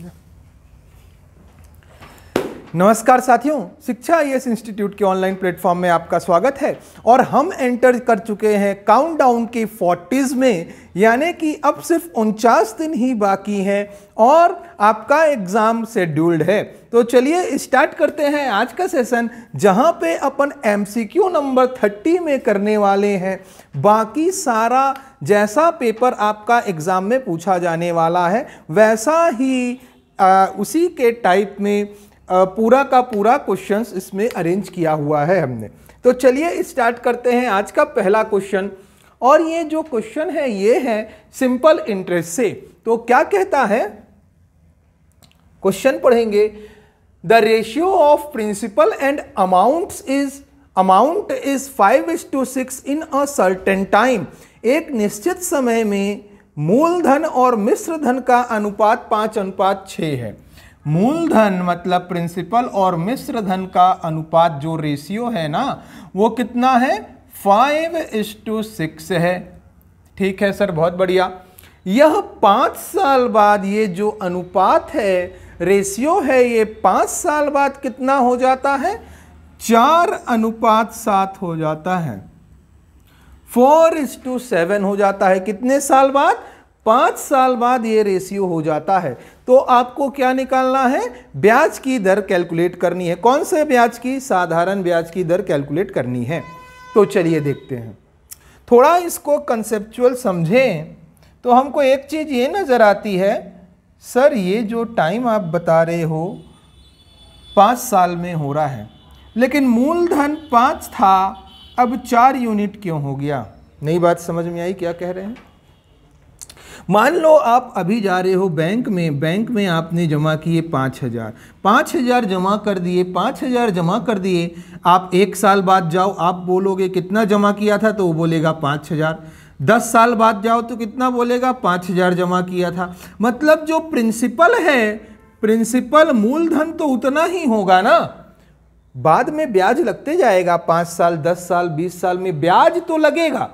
Yeah. नमस्कार साथियों शिक्षा आई इंस्टीट्यूट के ऑनलाइन प्लेटफॉर्म में आपका स्वागत है और हम एंटर कर चुके हैं काउंटडाउन की फोर्टीज़ में यानी कि अब सिर्फ उनचास दिन ही बाकी हैं और आपका एग्ज़ाम शेड्यूल्ड है तो चलिए स्टार्ट करते हैं आज का सेशन जहां पे अपन एमसीक्यू नंबर थर्टी में करने वाले हैं बाकी सारा जैसा पेपर आपका एग्ज़ाम में पूछा जाने वाला है वैसा ही आ, उसी के टाइप में पूरा का पूरा क्वेश्चंस इसमें अरेंज किया हुआ है हमने तो चलिए स्टार्ट करते हैं आज का पहला क्वेश्चन और ये जो क्वेश्चन है ये है सिंपल इंटरेस्ट से तो क्या कहता है क्वेश्चन पढ़ेंगे the ratio of principal and amount is amount is five is to six in a certain time एक निश्चित समय में मूलधन और मिश्र धन का अनुपात पाँच अनुपात छः है मूलधन मतलब प्रिंसिपल और मिश्र धन का अनुपात जो रेशियो है ना वो कितना है फाइव इज टू सिक्स है ठीक है सर बहुत बढ़िया यह पाँच साल बाद ये जो अनुपात है रेशियो है ये पाँच साल बाद कितना हो जाता है चार अनुपात सात हो जाता है फोर इज टू सेवन हो जाता है कितने साल बाद पाँच साल बाद ये रेशियो हो जाता है तो आपको क्या निकालना है ब्याज की दर कैलकुलेट करनी है कौन से ब्याज की साधारण ब्याज की दर कैलकुलेट करनी है तो चलिए देखते हैं थोड़ा इसको कंसेप्चुअल समझें तो हमको एक चीज़ ये नज़र आती है सर ये जो टाइम आप बता रहे हो पाँच साल में हो रहा है लेकिन मूलधन पाँच था अब चार यूनिट क्यों हो गया नई बात समझ में आई क्या कह रहे हैं मान लो आप अभी जा रहे हो बैंक में बैंक में आपने जमा किए पाँच हज़ार पाँच हज़ार जमा कर दिए पाँच हज़ार जमा कर दिए आप एक साल बाद जाओ आप बोलोगे कितना जमा किया था तो वो बोलेगा पाँच हज़ार दस साल बाद जाओ तो कितना बोलेगा पाँच हज़ार जमा किया था मतलब जो प्रिंसिपल है प्रिंसिपल मूलधन तो उतना ही होगा ना बाद में ब्याज लगते जाएगा पाँच साल दस साल बीस साल में ब्याज तो लगेगा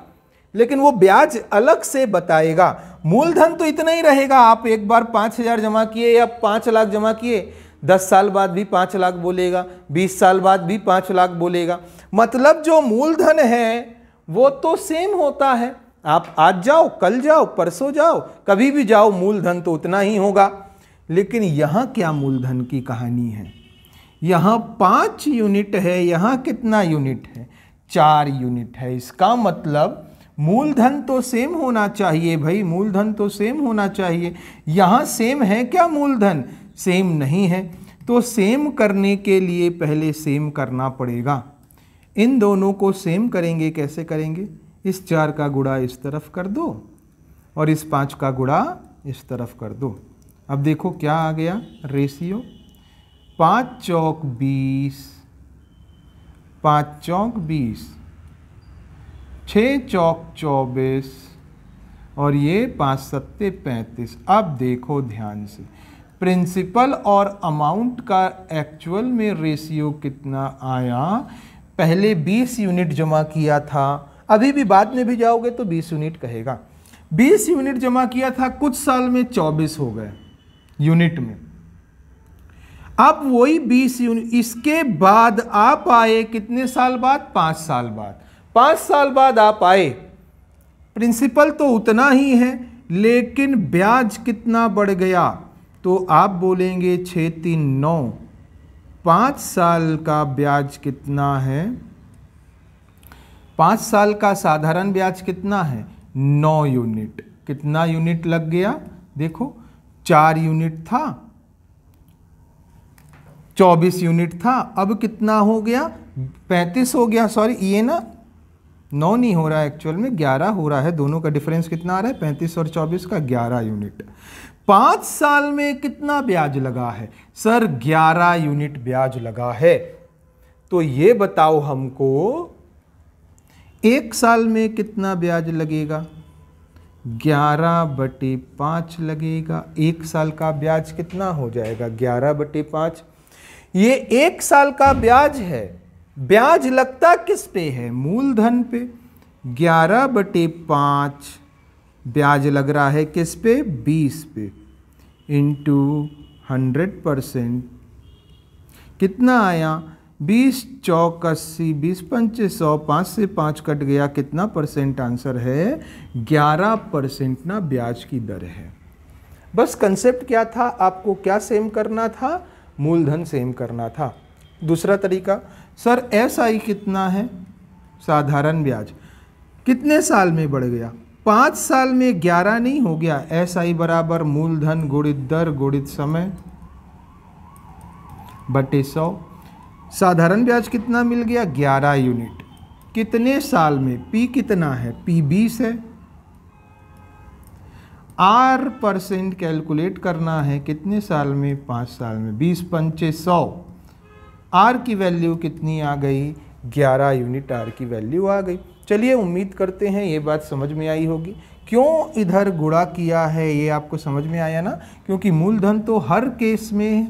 लेकिन वो ब्याज अलग से बताएगा मूलधन तो इतना ही रहेगा आप एक बार पाँच हज़ार जमा किए या पाँच लाख जमा किए दस साल बाद भी पाँच लाख बोलेगा बीस साल बाद भी पाँच लाख बोलेगा मतलब जो मूलधन है वो तो सेम होता है आप आज जाओ कल जाओ परसों जाओ कभी भी जाओ मूलधन तो उतना ही होगा लेकिन यहाँ क्या मूलधन की कहानी है यहाँ पाँच यूनिट है यहाँ कितना यूनिट है चार यूनिट है इसका मतलब मूलधन तो सेम होना चाहिए भाई मूलधन तो सेम होना चाहिए यहाँ सेम है क्या मूलधन सेम नहीं है तो सेम करने के लिए पहले सेम करना पड़ेगा इन दोनों को सेम करेंगे कैसे करेंगे इस चार का गुड़ा इस तरफ कर दो और इस पाँच का गुड़ा इस तरफ कर दो अब देखो क्या आ गया रेशियो पाँच चौक बीस पाँच चौक बीस छः चौक चौबीस और ये पाँच सत्ते पैंतीस अब देखो ध्यान से प्रिंसिपल और अमाउंट का एक्चुअल में रेशियो कितना आया पहले 20 यूनिट जमा किया था अभी भी बाद में भी जाओगे तो 20 यूनिट कहेगा 20 यूनिट जमा किया था कुछ साल में 24 हो गए यूनिट में अब वही 20 यूनिट इसके बाद आप आए कितने साल बाद पाँच साल बाद पाँच साल बाद आप आए प्रिंसिपल तो उतना ही है लेकिन ब्याज कितना बढ़ गया तो आप बोलेंगे छः तीन नौ पाँच साल का ब्याज कितना है पाँच साल का साधारण ब्याज कितना है नौ यूनिट कितना यूनिट लग गया देखो चार यूनिट था चौबीस यूनिट था अब कितना हो गया पैंतीस हो गया सॉरी ये ना नौ नहीं हो रहा है एक्चुअल में ग्यारह हो रहा है दोनों का डिफरेंस कितना आ रहा है पैंतीस और चौबीस का ग्यारह यूनिट पाँच साल में कितना ब्याज लगा है सर ग्यारह यूनिट ब्याज लगा है तो ये बताओ हमको एक साल में कितना ब्याज लगेगा ग्यारह बटे पाँच लगेगा एक साल का ब्याज कितना हो जाएगा ग्यारह बटे पाँच ये एक साल का ब्याज है ब्याज लगता किस पे है मूलधन पे ग्यारह बटे पाँच ब्याज लग रहा है किस पे बीस पे इंटू हंड्रेड परसेंट कितना आया बीस चौक अस्सी बीस पंचे सौ पाँच से पाँच कट गया कितना परसेंट आंसर है ग्यारह परसेंट ना ब्याज की दर है बस कंसेप्ट क्या था आपको क्या सेम करना था मूलधन सेम करना था दूसरा तरीका सर एस आई कितना है साधारण ब्याज कितने साल में बढ़ गया पाँच साल में ग्यारह नहीं हो गया एस आई बराबर मूलधन गुणित दर गुणित समय बटे सौ साधारण ब्याज कितना मिल गया ग्यारह यूनिट कितने साल में पी कितना है पी बीस है आर परसेंट कैलकुलेट करना है कितने साल में पाँच साल में बीस पंचे सौ आर की वैल्यू कितनी आ गई 11 यूनिट आर की वैल्यू आ गई चलिए उम्मीद करते हैं ये बात समझ में आई होगी क्यों इधर गुड़ा किया है ये आपको समझ में आया ना क्योंकि मूलधन तो हर केस में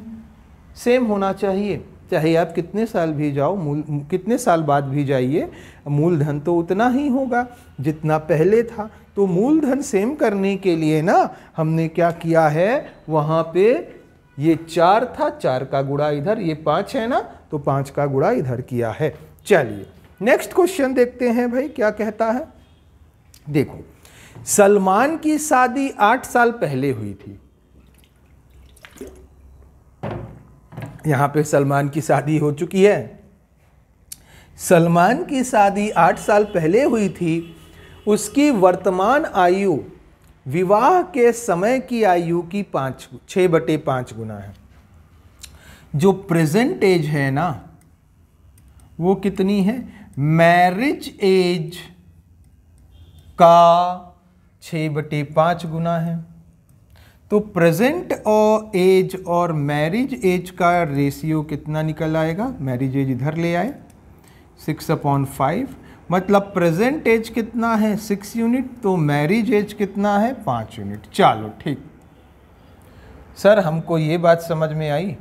सेम होना चाहिए चाहे आप कितने साल भी जाओ मूल कितने साल बाद भी जाइए मूलधन तो उतना ही होगा जितना पहले था तो मूलधन सेम करने के लिए ना हमने क्या किया है वहाँ पे ये चार था चार का गुड़ा इधर ये पांच है ना तो पांच का गुड़ा इधर किया है चलिए नेक्स्ट क्वेश्चन देखते हैं भाई क्या कहता है देखो सलमान की शादी आठ साल पहले हुई थी यहां पे सलमान की शादी हो चुकी है सलमान की शादी आठ साल पहले हुई थी उसकी वर्तमान आयु विवाह के समय की आयु की पाँच छः बटे पाँच गुना है जो प्रेजेंट एज है ना वो कितनी है मैरिज एज का छ बटे पाँच गुना है तो प्रेजेंट और एज और मैरिज एज का रेशियो कितना निकल आएगा मैरिज एज इधर ले आए सिक्स अपॉन फाइव मतलब प्रेजेंट एज कितना है सिक्स यूनिट तो मैरिज एज कितना है पाँच यूनिट चलो ठीक सर हमको ये बात समझ में आई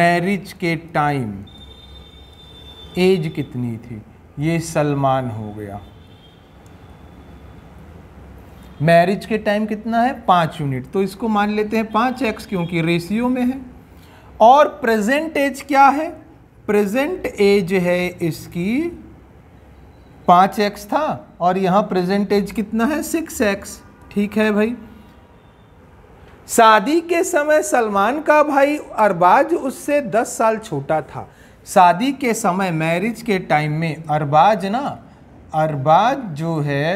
मैरिज के टाइम एज कितनी थी ये सलमान हो गया मैरिज के टाइम कितना है पाँच यूनिट तो इसको मान लेते हैं पाँच एक्स क्योंकि रेशियो में है और प्रेजेंट एज क्या है प्रेजेंट एज है इसकी पाँच एक्स था और यहाँ प्रेजेंटेज कितना है सिक्स एक्स ठीक है भाई शादी के समय सलमान का भाई अरबाज उससे दस साल छोटा था शादी के समय मैरिज के टाइम में अरबाज ना अरबाज जो है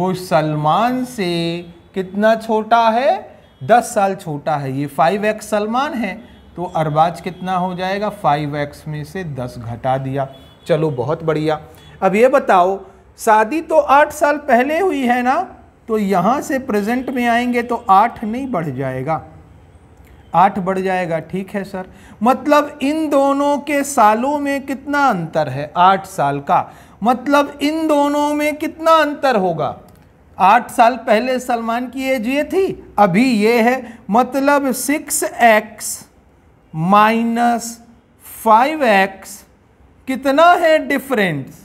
वो सलमान से कितना छोटा है दस साल छोटा है ये फाइव एक्स सलमान है तो अरबाज कितना हो जाएगा फाइव एक्स में से दस घटा दिया चलो बहुत बढ़िया अब ये बताओ शादी तो आठ साल पहले हुई है ना तो यहाँ से प्रेजेंट में आएंगे तो आठ नहीं बढ़ जाएगा आठ बढ़ जाएगा ठीक है सर मतलब इन दोनों के सालों में कितना अंतर है आठ साल का मतलब इन दोनों में कितना अंतर होगा आठ साल पहले सलमान की एज ये थी अभी ये है मतलब six X minus five X कितना है डिफरेंस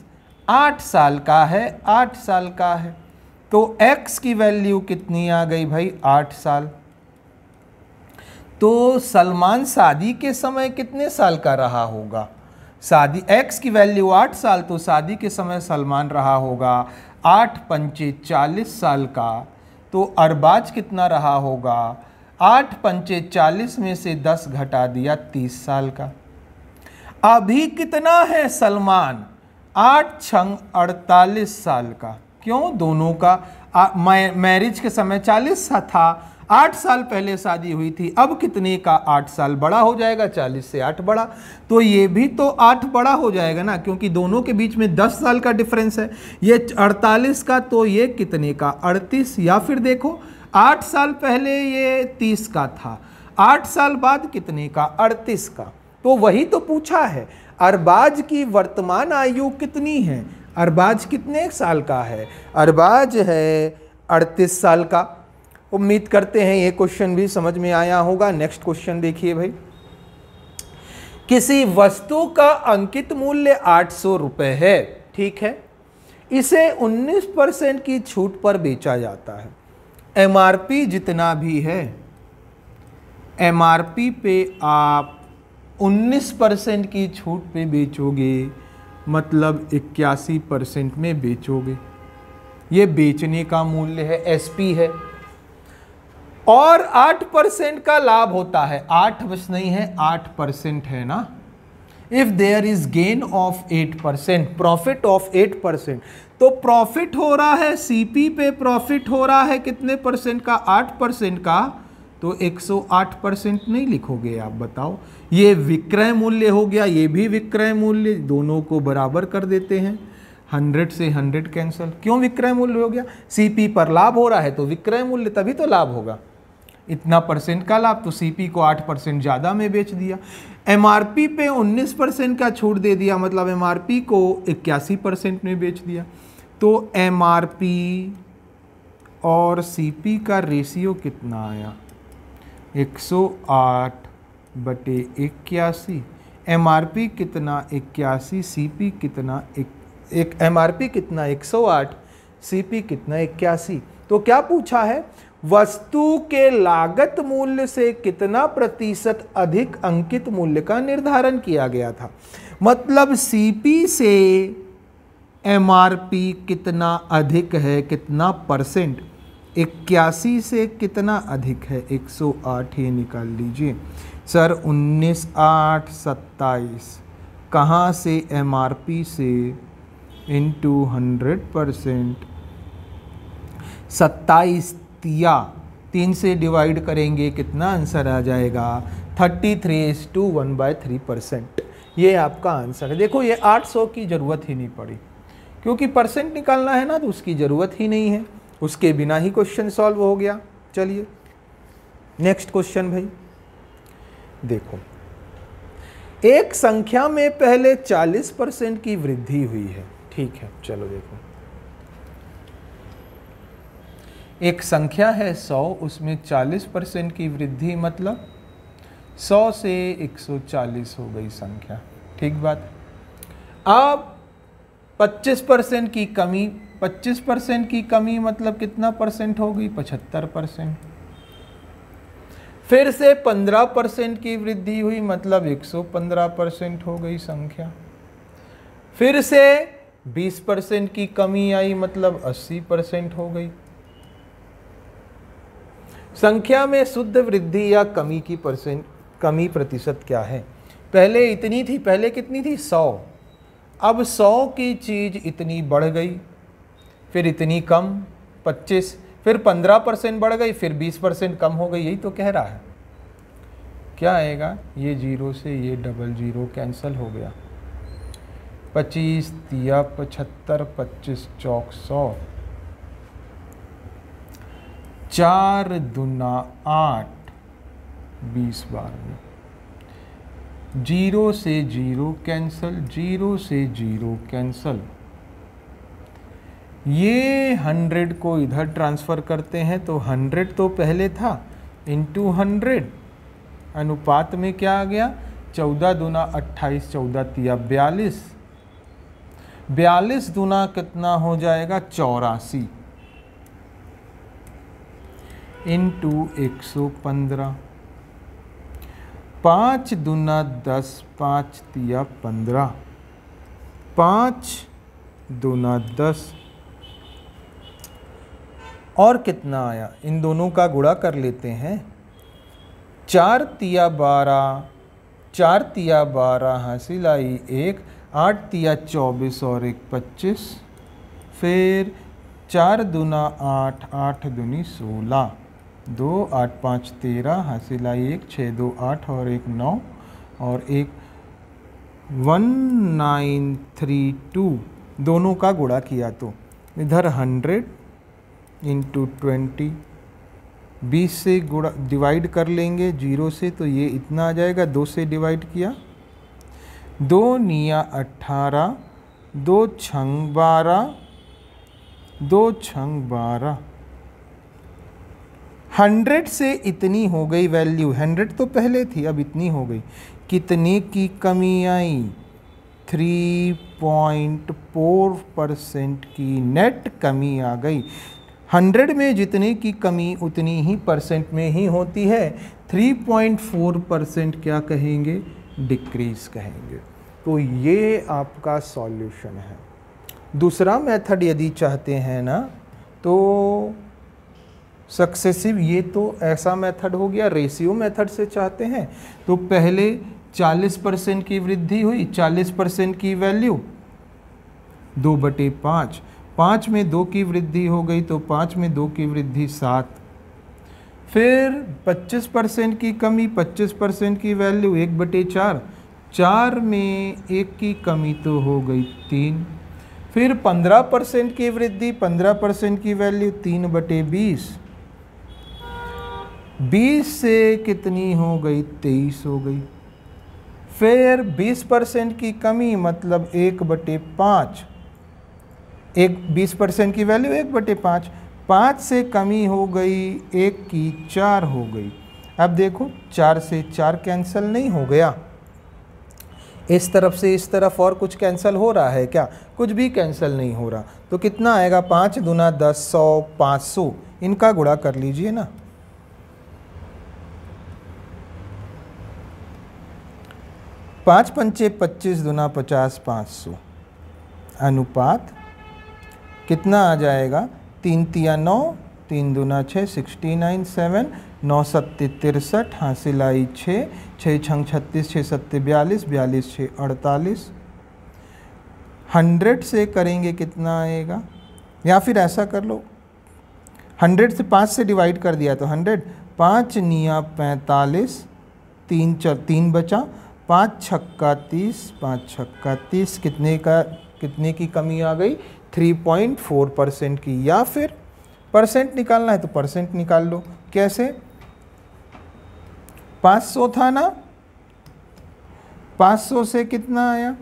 आठ साल का है आठ साल का है तो x की वैल्यू कितनी आ गई भाई आठ साल तो सलमान शादी के समय कितने साल का रहा होगा शादी x की वैल्यू आठ साल तो शादी के समय सलमान रहा होगा आठ पंचे चालीस साल का तो अरबाज कितना रहा होगा आठ पंचे चालीस में से दस घटा दिया तीस साल का अभी कितना है सलमान आठ छंग अड़तालीस साल का क्यों दोनों का मैरिज के समय चालीस सा था आठ साल पहले शादी हुई थी अब कितने का आठ साल बड़ा हो जाएगा चालीस से आठ बड़ा तो ये भी तो आठ बड़ा हो जाएगा ना क्योंकि दोनों के बीच में दस साल का डिफरेंस है ये अड़तालीस का तो ये कितने का अड़तीस या फिर देखो आठ साल पहले ये तीस का था आठ साल बाद कितने का अड़तीस का तो वही तो पूछा है अरबाज की वर्तमान आयु कितनी है अरबाज कितने साल का है अरबाज है अड़तीस साल का उम्मीद करते हैं ये क्वेश्चन भी समझ में आया होगा नेक्स्ट क्वेश्चन देखिए भाई किसी वस्तु का अंकित मूल्य आठ सौ रुपये है ठीक है इसे 19 परसेंट की छूट पर बेचा जाता है एमआरपी जितना भी है एमआरपी पे आप 19 परसेंट की छूट पे बेचोगे मतलब इक्यासी परसेंट में बेचोगे ये बेचने का मूल्य है एसपी है और आठ परसेंट का लाभ होता है आठ बस नहीं है आठ परसेंट है ना if there is gain of eight percent profit of eight percent तो प्रॉफिट हो रहा है सीपी पे प्रॉफिट हो रहा है कितने परसेंट का आठ परसेंट का तो 108 परसेंट नहीं लिखोगे आप बताओ ये विक्रय मूल्य हो गया ये भी विक्रय मूल्य दोनों को बराबर कर देते हैं हंड्रेड से हंड्रेड कैंसिल क्यों विक्रय मूल्य हो गया सीपी पर लाभ हो रहा है तो विक्रय मूल्य तभी तो लाभ होगा इतना परसेंट का लाभ तो सीपी को आठ परसेंट ज़्यादा में बेच दिया एमआरपी पे उन्नीस परसेंट का छूट दे दिया मतलब एमआरपी को इक्यासी परसेंट में बेच दिया तो एमआरपी और सीपी का रेशियो कितना आया 108 बटे इक्यासी एम आर पी कितना इक्यासी सी पी कितना एक एम आर पी कितना 108 सी पी कितना इक्यासी तो क्या पूछा है वस्तु के लागत मूल्य से कितना प्रतिशत अधिक अंकित मूल्य का निर्धारण किया गया था मतलब पी से पी कितना अधिक है कितना परसेंट इक्यासी से कितना अधिक है 108 ये निकाल लीजिए सर उन्नीस आठ सत्ताईस कहाँ से एम आर पी से इन टू हंड्रेड परसेंट सत्ताईस तिया तीन से डिवाइड करेंगे कितना आंसर आ जाएगा thirty three is to one by three percent ये आपका आंसर है देखो ये आठ सौ की ज़रूरत ही नहीं पड़ी क्योंकि परसेंट निकालना है ना तो उसकी ज़रूरत ही नहीं है उसके बिना ही क्वेश्चन सॉल्व हो गया चलिए नेक्स्ट क्वेश्चन भाई देखो एक संख्या में पहले 40 परसेंट की वृद्धि हुई है ठीक है चलो देखो एक संख्या है 100 उसमें 40 परसेंट की वृद्धि मतलब 100 से 140 हो गई संख्या ठीक बात अब 25 परसेंट की कमी 25 परसेंट की कमी मतलब कितना परसेंट हो गई 75 परसेंट फिर से 15 परसेंट की वृद्धि हुई मतलब 115 परसेंट हो गई संख्या फिर से 20 परसेंट की कमी आई मतलब 80 परसेंट हो गई संख्या में शुद्ध वृद्धि या कमी की परसेंट कमी प्रतिशत क्या है पहले इतनी थी पहले कितनी थी 100 अब 100 की चीज़ इतनी बढ़ गई फिर इतनी कम 25 फिर 15 परसेंट बढ़ गई फिर 20 परसेंट कम हो गई यही तो कह रहा है क्या आएगा ये जीरो से ये डबल जीरो कैंसिल हो गया पच्चीस तिया पचहत्तर पच्चीस चौक सौ चार दुना आठ बीस बार में जीरो से जीरो कैंसिल जीरो से जीरो कैंसिल ये हंड्रेड को इधर ट्रांसफ़र करते हैं तो हंड्रेड तो पहले था टू हंड्रेड अनुपात में क्या आ गया चौदह दुना अट्ठाईस चौदह तिया बयालीस बयालीस दूना कितना हो जाएगा चौरासी इंटू एक सौ पंद्रह पाँच दूना दस पाँच तिया पंद्रह पाँच दूना दस और कितना आया इन दोनों का गुड़ा कर लेते हैं चार तिया बारह चार तिया बारह हासिल आई एक आठ तिया चौबीस और एक पच्चीस फिर चार दूना आठ आठ दूनी सोलह दो आठ पाँच तेरह हासिल आई एक छः दो आठ और एक नौ और एक वन नाइन थ्री टू दोनों का गुड़ा किया तो इधर हंड्रेड इंटू ट्वेंटी बीस से गुड़ा डिवाइड कर लेंगे जीरो से तो ये इतना आ जाएगा दो से डिवाइड किया दो निया अट्ठारह दो छंग बारह दो छंग बारह हंड्रेड से इतनी हो गई वैल्यू हंड्रेड तो पहले थी अब इतनी हो गई कितने की कमी आई थ्री पॉइंट फोर परसेंट की नेट कमी आ गई हंड्रेड में जितने की कमी उतनी ही परसेंट में ही होती है 3.4 परसेंट क्या कहेंगे डिक्रीज कहेंगे तो ये आपका सॉल्यूशन है दूसरा मेथड यदि चाहते हैं ना तो सक्सेसिव ये तो ऐसा मेथड हो गया रेशियो मेथड से चाहते हैं तो पहले 40 परसेंट की वृद्धि हुई 40 परसेंट की वैल्यू दो बटे पाँच पाँच में दो की वृद्धि हो गई तो पाँच में दो की वृद्धि सात फिर 25 परसेंट की कमी 25 परसेंट की वैल्यू एक बटे चार चार में एक की कमी तो हो गई तीन फिर 15 परसेंट की वृद्धि 15 परसेंट की वैल्यू तीन बटे बीस बीस से कितनी हो गई तेईस हो गई फिर 20 परसेंट की कमी मतलब एक बटे पाँच एक बीस परसेंट की वैल्यू एक बटे पाँच पाँच से कमी हो गई एक की चार हो गई अब देखो चार से चार कैंसिल नहीं हो गया इस तरफ से इस तरफ और कुछ कैंसिल हो रहा है क्या कुछ भी कैंसिल नहीं हो रहा तो कितना आएगा पाँच दुना दस सौ पाँच सौ इनका गुड़ा कर लीजिए ना पाँच पंचे पच्चीस दुना पचास पाँच सौ अनुपात कितना आ जाएगा तीन तिया नौ तीन दूना छः सिक्सटी नाइन सेवन नौ सत्य तिरसठ हाँ सिलाई छः छः छंग छत्तीस छः सत्य बयालीस बयालीस छः अड़तालीस हंड्रेड से करेंगे कितना आएगा या फिर ऐसा कर लो हंड्रेड से पाँच से डिवाइड कर दिया तो हंड्रेड पाँच निया पैंतालीस तीन च तीन बचा पाँच छक्का तीस पाँच छक्का तीस कितने का कितने की कमी आ गई 3.4 परसेंट की या फिर परसेंट निकालना है तो परसेंट निकाल लो कैसे 500 था ना 500 से कितना आया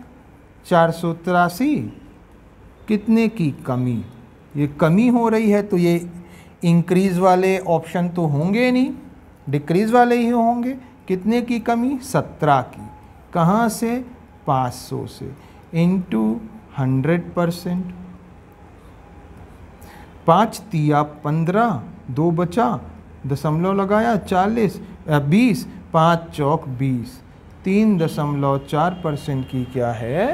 चार सौ तिरासी कितने की कमी ये कमी हो रही है तो ये इंक्रीज़ वाले ऑप्शन तो होंगे नहीं डिक्रीज़ वाले ही होंगे कितने की कमी सत्रह की कहाँ से 500 से इंटू हंड्रेड परसेंट पाँच तिया पंद्रह दो बचा दशमलव लगाया चालीस बीस पाँच चौक बीस तीन दशमलव चार परसेंट की क्या है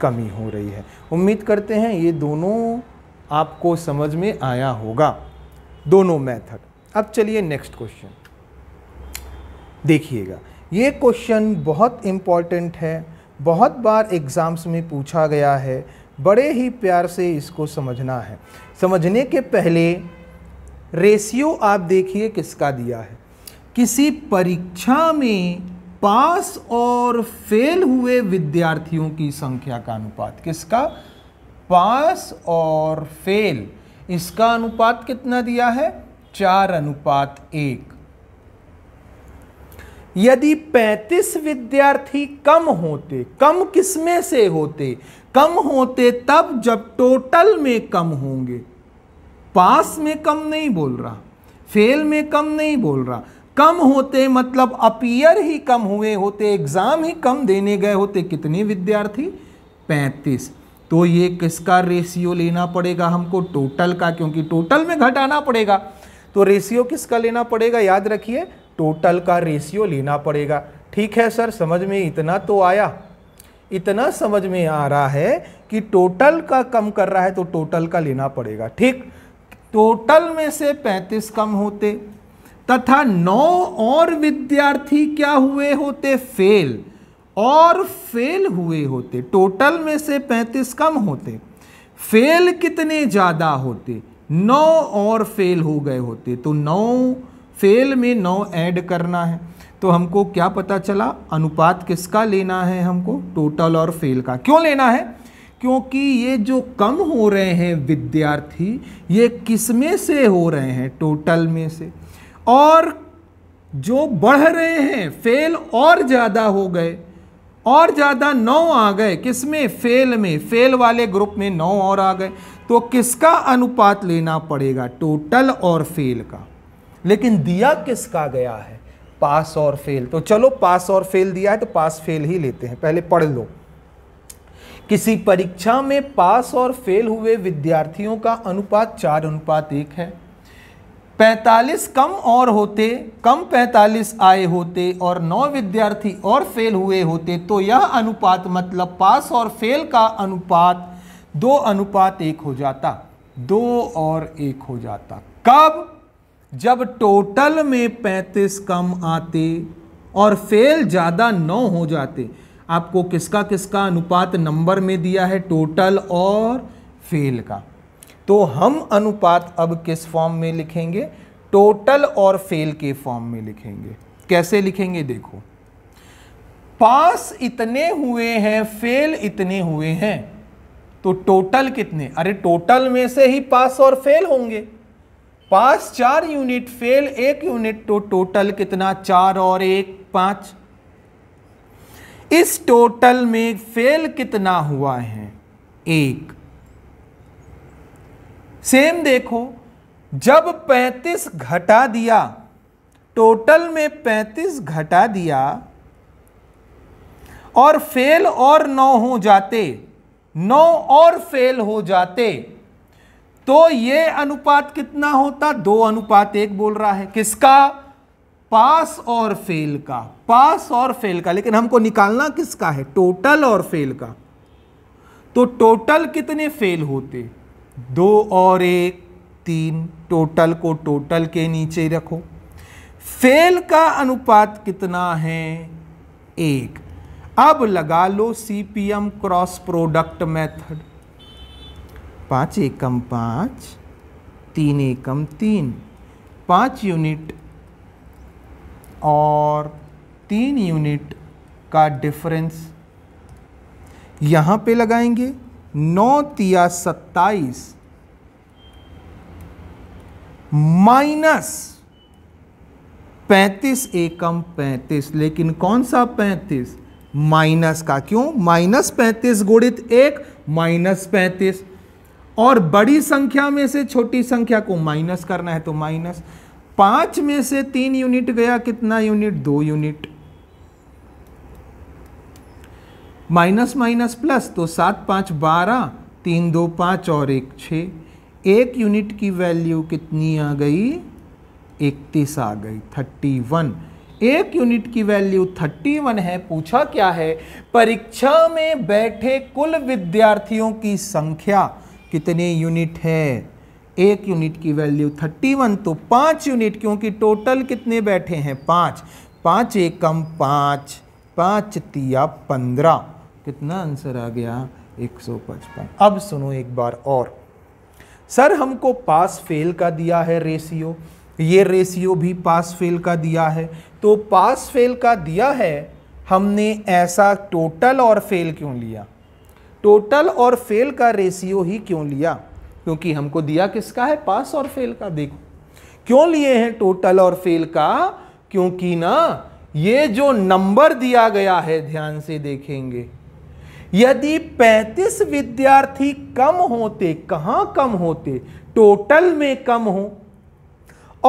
कमी हो रही है उम्मीद करते हैं ये दोनों आपको समझ में आया होगा दोनों मेथड अब चलिए नेक्स्ट क्वेश्चन देखिएगा ये क्वेश्चन बहुत इम्पॉर्टेंट है बहुत बार एग्ज़ाम्स में पूछा गया है बड़े ही प्यार से इसको समझना है समझने के पहले रेशियो आप देखिए किसका दिया है किसी परीक्षा में पास और फेल हुए विद्यार्थियों की संख्या का अनुपात किसका पास और फेल इसका अनुपात कितना दिया है चार अनुपात एक यदि 35 विद्यार्थी कम होते कम किसमें से होते कम होते तब जब टोटल में कम होंगे पास में कम नहीं बोल रहा फेल में कम नहीं बोल रहा कम होते मतलब अपीयर ही कम हुए होते एग्ज़ाम ही कम देने गए होते कितने विद्यार्थी पैंतीस तो ये किसका रेशियो लेना पड़ेगा हमको टोटल का क्योंकि टोटल में घटाना पड़ेगा तो रेशियो किसका लेना पड़ेगा याद रखिए टोटल का रेशियो लेना पड़ेगा ठीक है सर समझ में इतना तो आया इतना समझ में आ रहा है कि टोटल का कम कर रहा है तो टोटल का लेना पड़ेगा ठीक टोटल में से 35 कम होते तथा नौ और विद्यार्थी क्या हुए होते फेल और फेल हुए होते टोटल में से 35 कम होते फेल कितने ज़्यादा होते नौ और फेल हो गए होते तो नौ फेल में नौ ऐड करना है तो हमको क्या पता चला अनुपात किसका लेना है हमको टोटल और फेल का क्यों लेना है क्योंकि ये जो कम हो रहे हैं विद्यार्थी ये किस में से हो रहे हैं टोटल में से और जो बढ़ रहे हैं फेल और ज़्यादा हो गए और ज़्यादा नौ आ गए किस में फेल में फेल वाले ग्रुप में नौ और आ गए तो किसका अनुपात लेना पड़ेगा टोटल और फेल का लेकिन दिया किसका गया है पास और फेल तो चलो पास और फेल दिया है तो पास फेल ही लेते हैं पहले पढ़ लो किसी परीक्षा में पास और फेल हुए विद्यार्थियों का अनुपात चार अनुपात एक है 45 कम और होते कम 45 आए होते और 9 विद्यार्थी और फेल हुए होते तो यह अनुपात मतलब पास और फेल का अनुपात दो अनुपात एक हो जाता दो और एक हो जाता कब जब टोटल में 35 कम आते और फेल ज़्यादा 9 हो जाते आपको किसका किसका अनुपात नंबर में दिया है टोटल और फेल का तो हम अनुपात अब किस फॉर्म में लिखेंगे टोटल और फेल के फॉर्म में लिखेंगे कैसे लिखेंगे देखो पास इतने हुए हैं फेल इतने हुए हैं तो टोटल कितने अरे टोटल में से ही पास और फेल होंगे पास चार यूनिट फेल एक यूनिट तो टोटल कितना चार और एक पाँच इस टोटल में फेल कितना हुआ है एक सेम देखो जब 35 घटा दिया टोटल में 35 घटा दिया और फेल और नौ हो जाते नौ और फेल हो जाते तो ये अनुपात कितना होता दो अनुपात एक बोल रहा है किसका पास और फेल का पास और फेल का लेकिन हमको निकालना किसका है टोटल और फेल का तो टोटल कितने फेल होते दो और एक तीन टोटल को टोटल के नीचे रखो फेल का अनुपात कितना है एक अब लगा लो सीपीएम क्रॉस प्रोडक्ट मेथड पाँच एकम पाँच तीन एकम तीन पाँच यूनिट और तीन यूनिट का डिफरेंस यहाँ पे लगाएंगे नौ तिया सत्ताईस माइनस पैंतीस एकम पैंतीस लेकिन कौन सा पैंतीस माइनस का क्यों माइनस पैंतीस गुणित एक माइनस पैंतीस और बड़ी संख्या में से छोटी संख्या को माइनस करना है तो माइनस पांच में से तीन यूनिट गया कितना यूनिट दो यूनिट माइनस माइनस प्लस तो सात पांच बारह तीन दो पांच और एक छ एक यूनिट की वैल्यू कितनी आ गई इकतीस आ गई थर्टी वन एक यूनिट की वैल्यू थर्टी वन है पूछा क्या है परीक्षा में बैठे कुल विद्यार्थियों की संख्या कितने यूनिट है एक यूनिट की वैल्यू 31 तो पाँच यूनिट क्योंकि टोटल कितने बैठे हैं पाँच पाँच एकम पाँच पाँच तिया पंद्रह कितना आंसर आ गया 155 अब सुनो एक बार और सर हमको पास फेल का दिया है रेशियो ये रेशियो भी पास फेल का दिया है तो पास फेल का दिया है हमने ऐसा टोटल और फेल क्यों लिया टोटल और फेल का रेशियो ही क्यों लिया क्योंकि हमको दिया किसका है पास और फेल का देखो क्यों लिए हैं टोटल और फेल का क्योंकि ना ये जो नंबर दिया गया है ध्यान से देखेंगे यदि 35 विद्यार्थी कम होते कहा कम होते टोटल में कम हो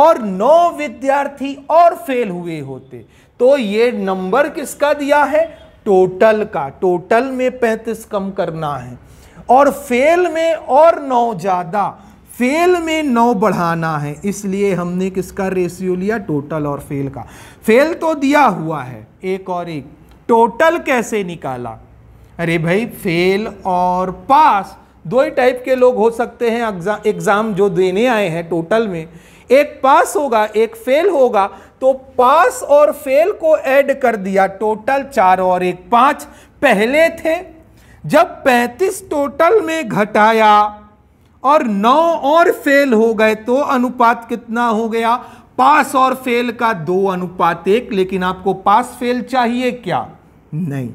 और 9 विद्यार्थी और फेल हुए होते तो ये नंबर किसका दिया है टोटल का टोटल में 35 कम करना है और फेल में और नौ ज़्यादा फेल में नौ बढ़ाना है इसलिए हमने किसका रेशियो लिया टोटल और फेल का फेल तो दिया हुआ है एक और एक टोटल कैसे निकाला अरे भाई फेल और पास दो ही टाइप के लोग हो सकते हैं एग्ज़ाम जो देने आए हैं टोटल में एक पास होगा एक फेल होगा तो पास और फेल को ऐड कर दिया टोटल चार और एक पाँच पहले थे जब 35 टोटल में घटाया और 9 और फेल हो गए तो अनुपात कितना हो गया पास और फेल का दो अनुपात एक लेकिन आपको पास फेल चाहिए क्या नहीं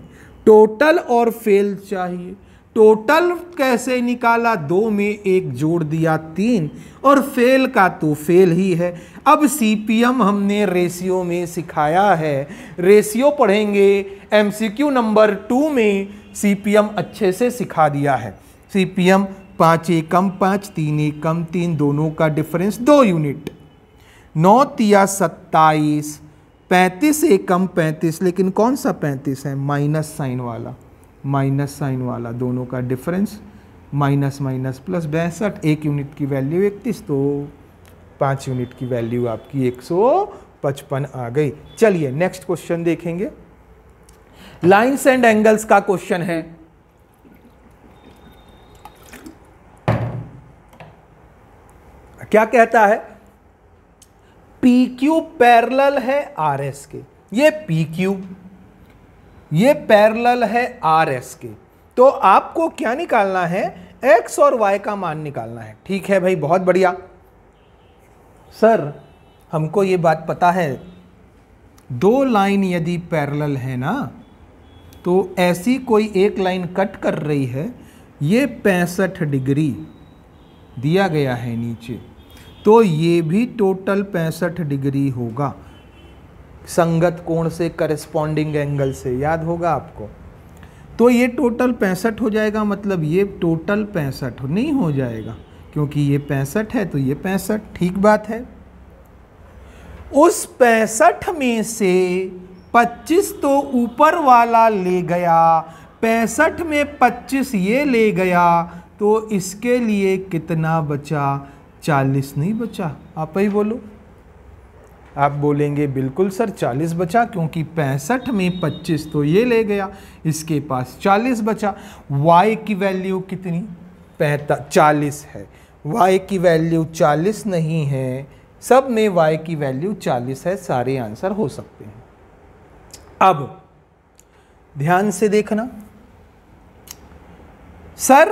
टोटल और फेल चाहिए टोटल कैसे निकाला दो में एक जोड़ दिया तीन और फेल का तो फेल ही है अब सीपीएम हमने रेशियो में सिखाया है रेशियो पढ़ेंगे एमसीक्यू नंबर टू में सीपीएम अच्छे से सिखा दिया है सी पी एम पाँच एकम पाँच तीन एकम तीन दोनों का डिफरेंस दो यूनिट नौ तिया सत्ताईस पैंतीस एकम पैंतीस लेकिन कौन सा पैंतीस है माइनस साइन वाला माइनस साइन वाला दोनों का डिफरेंस माइनस माइनस प्लस बैंसठ एक यूनिट की वैल्यू इकतीस तो पाँच यूनिट की वैल्यू आपकी एक सौ पचपन आ गई चलिए नेक्स्ट क्वेश्चन देखेंगे लाइन्स एंड एंगल्स का क्वेश्चन है क्या कहता है पी क्यू पैरल है आर एस के ये पी क्यू ये पैरल है आर एस के तो आपको क्या निकालना है एक्स और वाई का मान निकालना है ठीक है भाई बहुत बढ़िया सर हमको ये बात पता है दो लाइन यदि पैरल है ना तो ऐसी कोई एक लाइन कट कर रही है ये पैंसठ डिग्री दिया गया है नीचे तो ये भी टोटल पैंसठ डिग्री होगा संगत कोण से करस्पॉन्डिंग एंगल से याद होगा आपको तो ये टोटल पैंसठ हो जाएगा मतलब ये टोटल पैंसठ नहीं हो जाएगा क्योंकि ये पैंसठ है तो ये पैंसठ ठीक बात है उस पैंसठ में से पच्चीस तो ऊपर वाला ले गया पैंसठ में पच्चीस ये ले गया तो इसके लिए कितना बचा चालीस नहीं बचा आप ही बोलो आप बोलेंगे बिल्कुल सर चालीस बचा क्योंकि पैंसठ में पच्चीस तो ये ले गया इसके पास चालीस बचा वाई की वैल्यू कितनी पैंता चालीस है y की वैल्यू 40 नहीं है सब में y की वैल्यू 40 है सारे आंसर हो सकते हैं अब ध्यान से देखना सर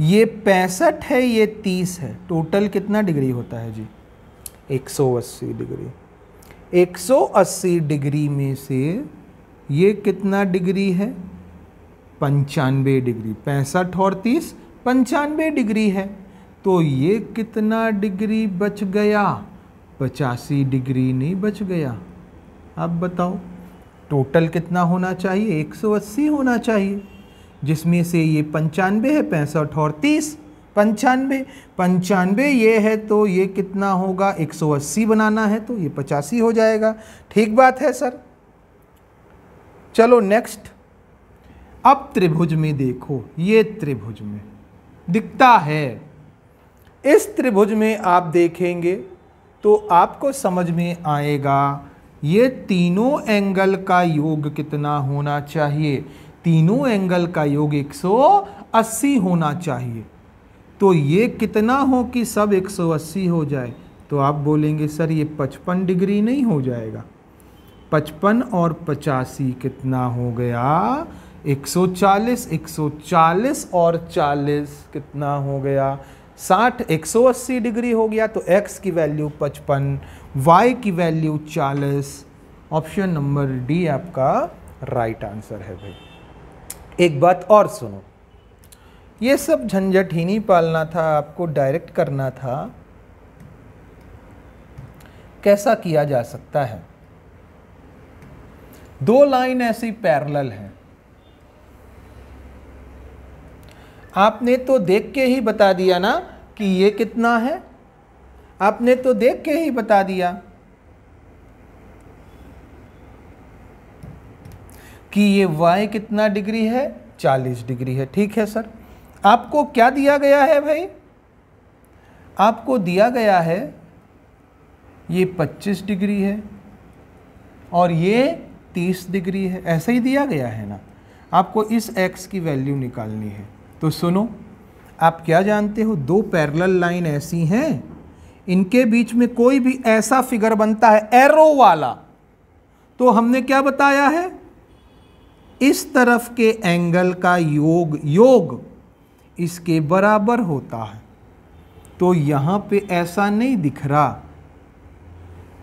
ये पैंसठ है ये तीस है टोटल कितना डिग्री होता है जी 180 डिग्री 180 डिग्री में से ये कितना डिग्री है पंचानवे डिग्री पैंसठ और तीस पंचानवे डिग्री है तो ये कितना डिग्री बच गया पचासी डिग्री नहीं बच गया आप बताओ टोटल कितना होना चाहिए 180 होना चाहिए जिसमें से ये पंचानवे है पैंसठ और तीस पंचानवे पंचानवे ये है तो ये कितना होगा 180 बनाना है तो ये पचासी हो जाएगा ठीक बात है सर चलो नेक्स्ट अब त्रिभुज में देखो ये त्रिभुज में दिखता है इस त्रिभुज में आप देखेंगे तो आपको समझ में आएगा ये तीनों एंगल का योग कितना होना चाहिए तीनों एंगल का योग 180 होना चाहिए तो ये कितना हो कि सब 180 हो जाए तो आप बोलेंगे सर ये 55 डिग्री नहीं हो जाएगा 55 और पचासी कितना हो गया 140 140 और 40 कितना हो गया साठ एक सौ अस्सी डिग्री हो गया तो x की वैल्यू पचपन y की वैल्यू चालीस ऑप्शन नंबर डी आपका राइट आंसर है भाई एक बात और सुनो ये सब झंझट ही नहीं पालना था आपको डायरेक्ट करना था कैसा किया जा सकता है दो लाइन ऐसी पैरेलल हैं आपने तो देख के ही बता दिया ना कि ये कितना है आपने तो देख के ही बता दिया कि ये y कितना डिग्री है 40 डिग्री है ठीक है सर आपको क्या दिया गया है भाई आपको दिया गया है ये 25 डिग्री है और ये 30 डिग्री है ऐसा ही दिया गया है ना आपको इस x की वैल्यू निकालनी है तो सुनो आप क्या जानते हो दो पैरेलल लाइन ऐसी हैं इनके बीच में कोई भी ऐसा फिगर बनता है एरो वाला तो हमने क्या बताया है इस तरफ के एंगल का योग योग इसके बराबर होता है तो यहां पे ऐसा नहीं दिख रहा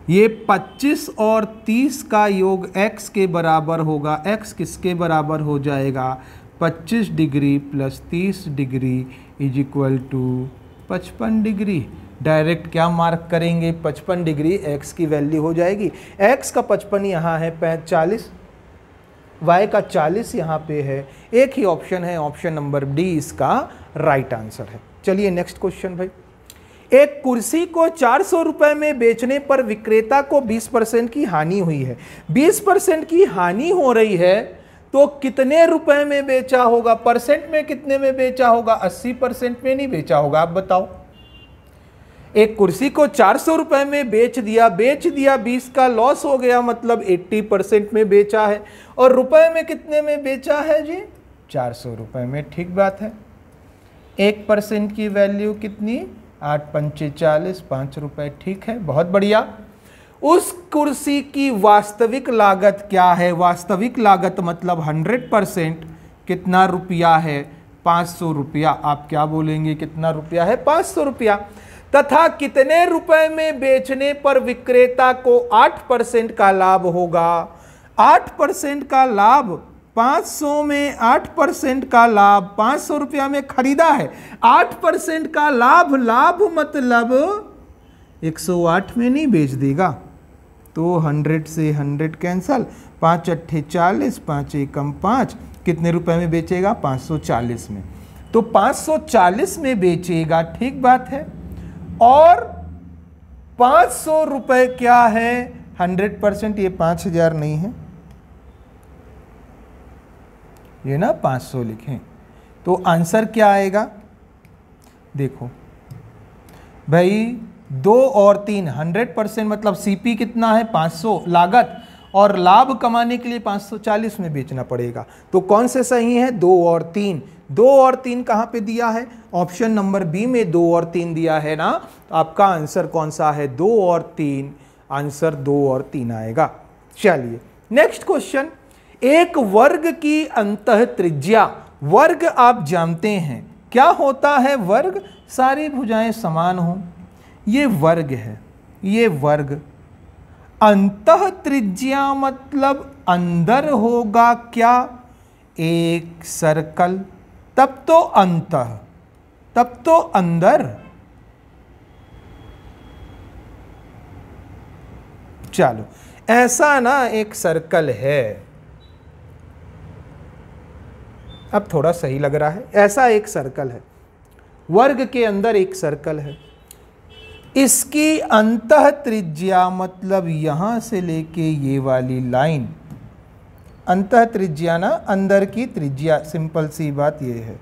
ये 25 और 30 का योग x के बराबर होगा x किसके बराबर हो जाएगा 25 degree plus 30 degree is equal to पचपन डिग्री डायरेक्ट क्या मार्क करेंगे 55 डिग्री x की वैल्यू हो जाएगी x का 55 यहाँ है पैंतालीस y का 40 यहाँ पे है एक ही ऑप्शन है ऑप्शन नंबर डी इसका राइट आंसर है चलिए नेक्स्ट क्वेश्चन भाई एक कुर्सी को चार सौ रुपये में बेचने पर विक्रेता को 20 परसेंट की हानि हुई है 20 परसेंट की हानि हो रही है तो कितने रुपए में बेचा होगा परसेंट में कितने में बेचा होगा अस्सी परसेंट में नहीं बेचा होगा आप बताओ एक कुर्सी को चार सौ रुपए में बेच दिया बेच दिया बीस का लॉस हो गया मतलब एट्टी परसेंट में बेचा है और रुपए में कितने में बेचा है जी चार सौ रुपये में ठीक बात है एक परसेंट की वैल्यू कितनी आठ पंचे चालीस पाँच रुपये ठीक है बहुत बढ़िया उस कुर्सी की वास्तविक लागत क्या है वास्तविक लागत मतलब 100 परसेंट कितना रुपया है पाँच सौ रुपया आप क्या बोलेंगे कितना रुपया है पाँच सौ रुपया तथा कितने रुपए में बेचने पर विक्रेता को आठ परसेंट का लाभ होगा आठ परसेंट का लाभ पाँच सौ में आठ परसेंट का लाभ पाँच सौ रुपया में खरीदा है आठ परसेंट का लाभ लाभ मतलब 108 में नहीं बेच देगा तो हंड्रेड से हंड्रेड कैंसल पाँच अट्ठे चालीस पाँच एकम पाँच कितने रुपए में बेचेगा 540 में तो 540 में बेचेगा ठीक बात है और सौ रुपए क्या है 100 परसेंट ये 5000 नहीं है ये ना 500 लिखें तो आंसर क्या आएगा देखो भाई दो और तीन हंड्रेड परसेंट मतलब सीपी कितना है पाँच सौ लागत और लाभ कमाने के लिए पाँच सौ चालीस में बेचना पड़ेगा तो कौन से सही है दो और तीन दो और तीन कहाँ पे दिया है ऑप्शन नंबर बी में दो और तीन दिया है ना तो आपका आंसर कौन सा है दो और तीन आंसर दो और तीन आएगा चलिए नेक्स्ट क्वेश्चन एक वर्ग की अंत त्रिज्या वर्ग आप जानते हैं क्या होता है वर्ग सारी भुजाएं समान हों ये वर्ग है ये वर्ग अंत त्रिज्या मतलब अंदर होगा क्या एक सर्कल तब तो अंत तब तो अंदर चलो ऐसा ना एक सर्कल है अब थोड़ा सही लग रहा है ऐसा एक सर्कल है वर्ग के अंदर एक सर्कल है इसकी अंत त्रिज्या मतलब यहाँ से लेके ये वाली लाइन अंत त्रिज्या ना अंदर की त्रिज्या सिंपल सी बात ये है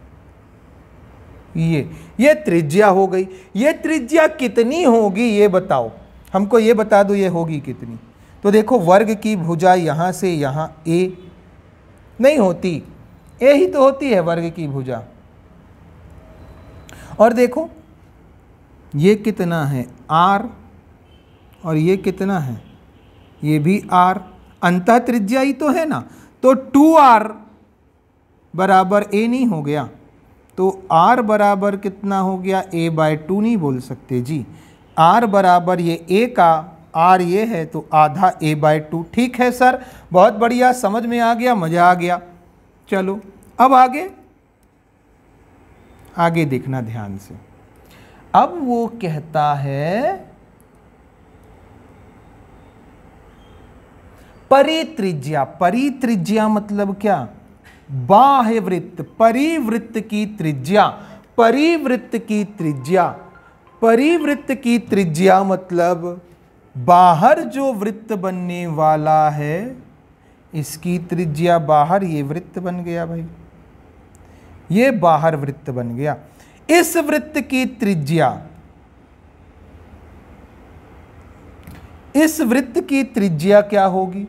ये ये त्रिज्या हो गई ये त्रिज्या कितनी होगी ये बताओ हमको ये बता दो ये होगी कितनी तो देखो वर्ग की भुजा यहाँ से यहाँ ए नहीं होती ए ही तो होती है वर्ग की भुजा और देखो ये कितना है आर और ये कितना है ये भी आर अंत त्रिज्या ही तो है ना तो टू आर बराबर ए नहीं हो गया तो आर बराबर कितना हो गया ए बाय टू नहीं बोल सकते जी आर बराबर ये ए का आर ये है तो आधा ए बाय टू ठीक है सर बहुत बढ़िया समझ में आ गया मज़ा आ गया चलो अब आगे आगे देखना ध्यान से अब वो कहता है परित्रिज्या परित्रिज्या मतलब क्या बाह्य वृत्त परिवृत्त की त्रिज्या परिवृत्त की त्रिज्या परिवृत्त की त्रिज्या मतलब बाहर जो वृत्त बनने वाला है इसकी त्रिज्या बाहर ये वृत्त बन गया भाई ये बाहर वृत्त बन गया इस वृत्त की त्रिज्या इस वृत्त की त्रिज्या क्या होगी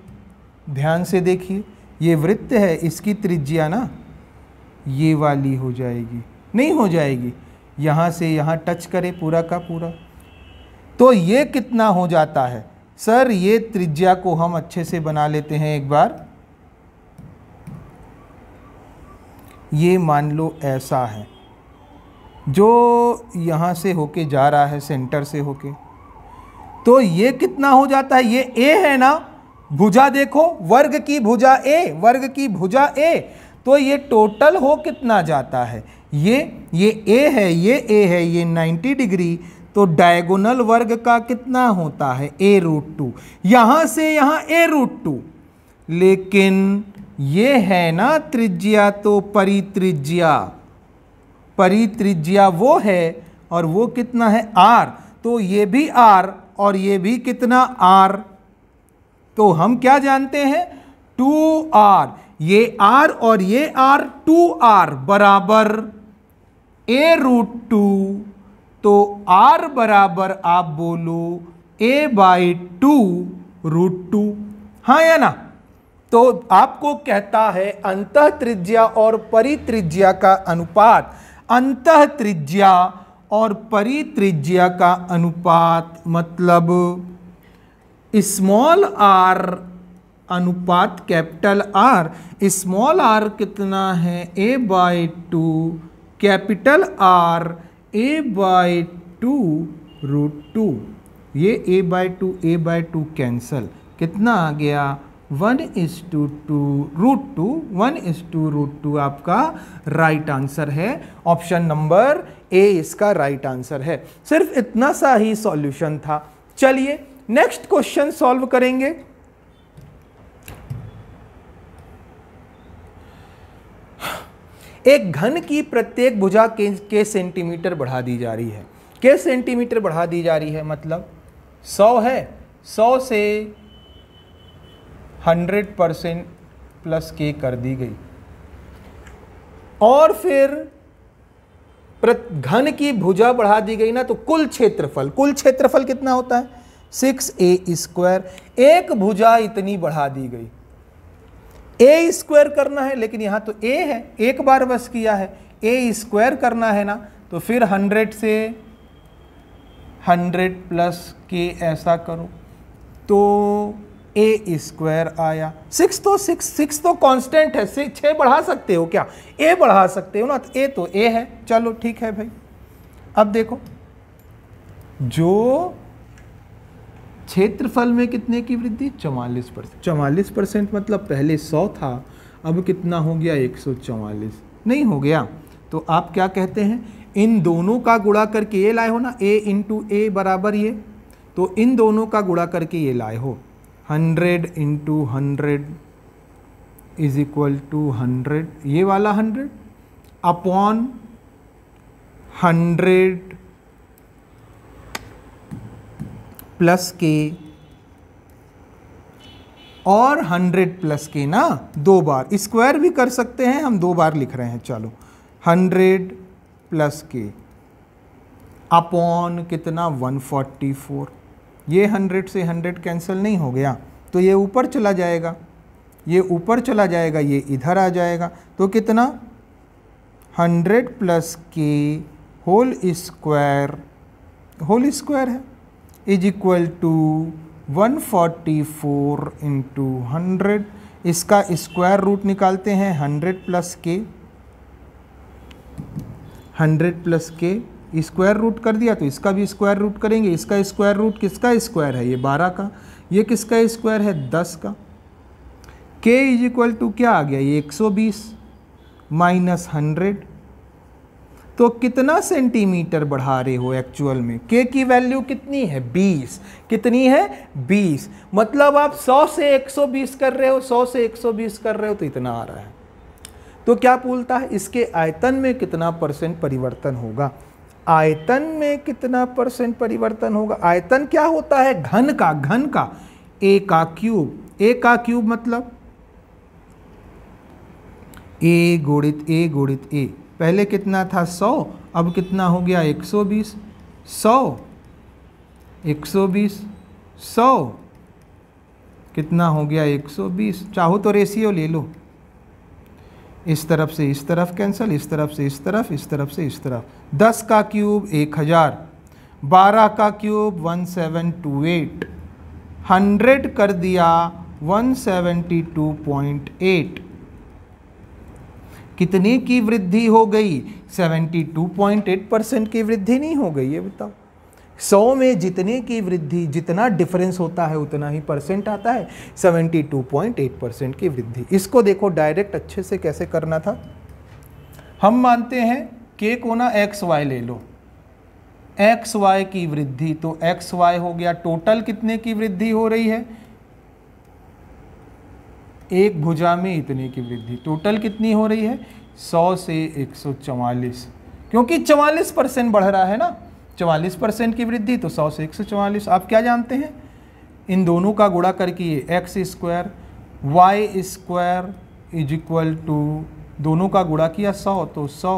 ध्यान से देखिए ये वृत्त है इसकी त्रिज्या ना ये वाली हो जाएगी नहीं हो जाएगी यहाँ से यहाँ टच करे पूरा का पूरा तो ये कितना हो जाता है सर ये त्रिज्या को हम अच्छे से बना लेते हैं एक बार ये मान लो ऐसा है जो यहाँ से होके जा रहा है सेंटर से होके तो ये कितना हो जाता है ये ए है ना भुजा देखो वर्ग की भुजा ए वर्ग की भुजा ए तो ये टोटल हो कितना जाता है ये ये ए है ये ए है ये 90 डिग्री तो डायगोनल वर्ग का कितना होता है ए रूट टू यहाँ से यहाँ ए रूट टू लेकिन ये है ना त्रिज्या तो परित्रिज्या परित्रिज्या वो है और वो कितना है आर तो ये भी आर और ये भी कितना आर तो हम क्या जानते हैं टू आर ये आर और ये आर टू आर बराबर ए रूट टू तो आर बराबर आप बोलो A by two root two हाँ या ना तो आपको कहता है अंत त्रिज्या और परित्रिज्या का अनुपात अंत त्रिज्या और परित्रिज्या का अनुपात मतलब स्मॉल आर अनुपात कैपिटल आर स्मॉल आर कितना है A by two capital R A by two root two ये A by two A by two cancel कितना आ गया one is to two root two one is to root two आपका right right answer है option number A इसका right right answer है सिर्फ इतना सा ही सॉल्यूशन था चलिए नेक्स्ट क्वेश्चन सॉल्व करेंगे एक घन की प्रत्येक भुजा के, के सेंटीमीटर बढ़ा दी जा रही है के सेंटीमीटर बढ़ा दी जा रही है मतलब 100 है 100 से हंड्रेड परसेंट प्लस के कर दी गई और फिर घन की भुजा बढ़ा दी गई ना तो कुल क्षेत्रफल कुल क्षेत्रफल कितना होता है सिक्स ए स्क्वायर एक भुजा इतनी बढ़ा दी गई ए स्क्वायर करना है लेकिन यहाँ तो ए है एक बार बस किया है ए स्क्वायर करना है ना तो फिर हंड्रेड से हंड्रेड प्लस के ऐसा करो तो ए स्क्वायर आया सिक्स तो सिक्स सिक्स तो कांस्टेंट है सिक्स छः बढ़ा सकते हो क्या ए बढ़ा सकते हो ना ए तो ए तो है चलो ठीक है भाई अब देखो जो क्षेत्रफल में कितने की वृद्धि चवालीस परसेंट चौवालीस परसेंट मतलब पहले सौ था अब कितना हो गया एक सौ चौवालीस नहीं हो गया तो आप क्या कहते हैं इन दोनों का गुड़ा करके ये लाए हो ना ए इंटू ए बराबर ये तो इन दोनों का गुड़ा करके ये लाए हो hundred into hundred is equal to hundred ये वाला हंड्रेड अपॉन हंड्रेड प्लस के और हंड्रेड प्लस के ना दो बार स्क्वायर भी कर सकते हैं हम दो बार लिख रहे हैं चलो हंड्रेड प्लस के अपॉन कितना वन फोर्टी फोर ये हंड्रेड से हंड्रेड कैंसिल नहीं हो गया तो ये ऊपर चला जाएगा ये ऊपर चला जाएगा ये इधर आ जाएगा तो कितना hundred plus K whole square whole square है is equal to 144 forty four into hundred इसका स्क्वायर रूट निकालते हैं 100 प्लस के 100 प्लस के स्क्वायर रूट कर दिया तो इसका भी स्क्वायर रूट करेंगे इसका स्क्वायर रूट किसका स्क्वायर है ये बारह का ये किसका स्क्वायर है दस का के इज इक्वल टू क्या आ गया ये एक सौ बीस माइनस हंड्रेड तो कितना सेंटीमीटर बढ़ा रहे हो एक्चुअल में के की वैल्यू कितनी है 20 कितनी है 20 मतलब आप 100 से 120 कर रहे हो 100 से 120 कर रहे हो तो इतना आ रहा है तो क्या बोलता है इसके आयतन में कितना परसेंट परिवर्तन होगा आयतन में कितना परसेंट परिवर्तन होगा आयतन क्या होता है घन का घन का ए का क्यूब ए का क्यूब मतलब ए गुणित ए गुणित ए पहले कितना था सौ अब कितना हो गया एक सौ बीस सौ एक सौ बीस सौ कितना हो गया एक सौ बीस चाहो तो रेशियो ले लो इस तरफ से इस तरफ कैंसिल इस तरफ से इस तरफ इस तरफ से इस तरफ दस का क्यूब एक हज़ार बारह का cube one seven two eight hundred कर दिया one seventy two point eight कितने की वृद्धि हो गई seventy two point eight percent की वृद्धि नहीं हो गई ये बताओ सौ में जितने की वृद्धि जितना डिफरेंस होता है उतना ही परसेंट आता है 72.8 परसेंट की वृद्धि इसको देखो डायरेक्ट अच्छे से कैसे करना था हम मानते हैं के कोना एक्स वाई ले लो एक्स वाई की वृद्धि तो एक्स वाई हो गया टोटल कितने की वृद्धि हो रही है एक भुजा में इतने की वृद्धि टोटल कितनी हो रही है 100 से 144 क्योंकि 44 परसेंट बढ़ रहा है ना चवालीस परसेंट की वृद्धि तो सौ से एक सौ चवालीस आप क्या जानते हैं इन दोनों का गुड़ा करके ये X square Y square is equal to दोनों का गुड़ा किया सौ तो सौ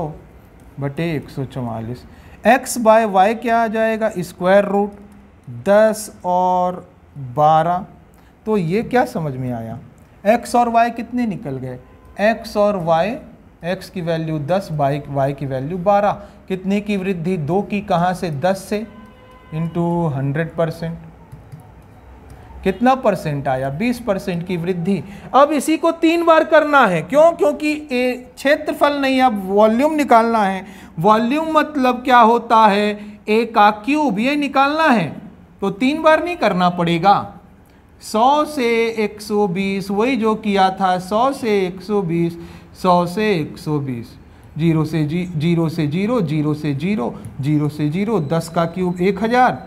बटे एक सौ चवालीस एक्स बाय वाई क्या आ जाएगा स्क्वायर रूट दस और बारह तो ये क्या समझ में आया एक्स और वाई कितने निकल गए एक्स और वाई एक्स की वैल्यू दस बाई वाई की वैल्यू बारह कितने की वृद्धि दो की कहाँ से दस से इंटू हंड्रेड परसेंट कितना परसेंट आया बीस परसेंट की वृद्धि अब इसी को तीन बार करना है क्यों क्योंकि क्षेत्रफल नहीं अब वॉल्यूम निकालना है वॉल्यूम मतलब क्या होता है ए का क्यूब ये निकालना है तो तीन बार नहीं करना पड़ेगा 100 से 120 वही जो किया था 100 से 120 100 से 120 जीरो से जी जीरो से जीरो जीरो से जीरो जीरो से जीरो दस का क्यूब एक हज़ार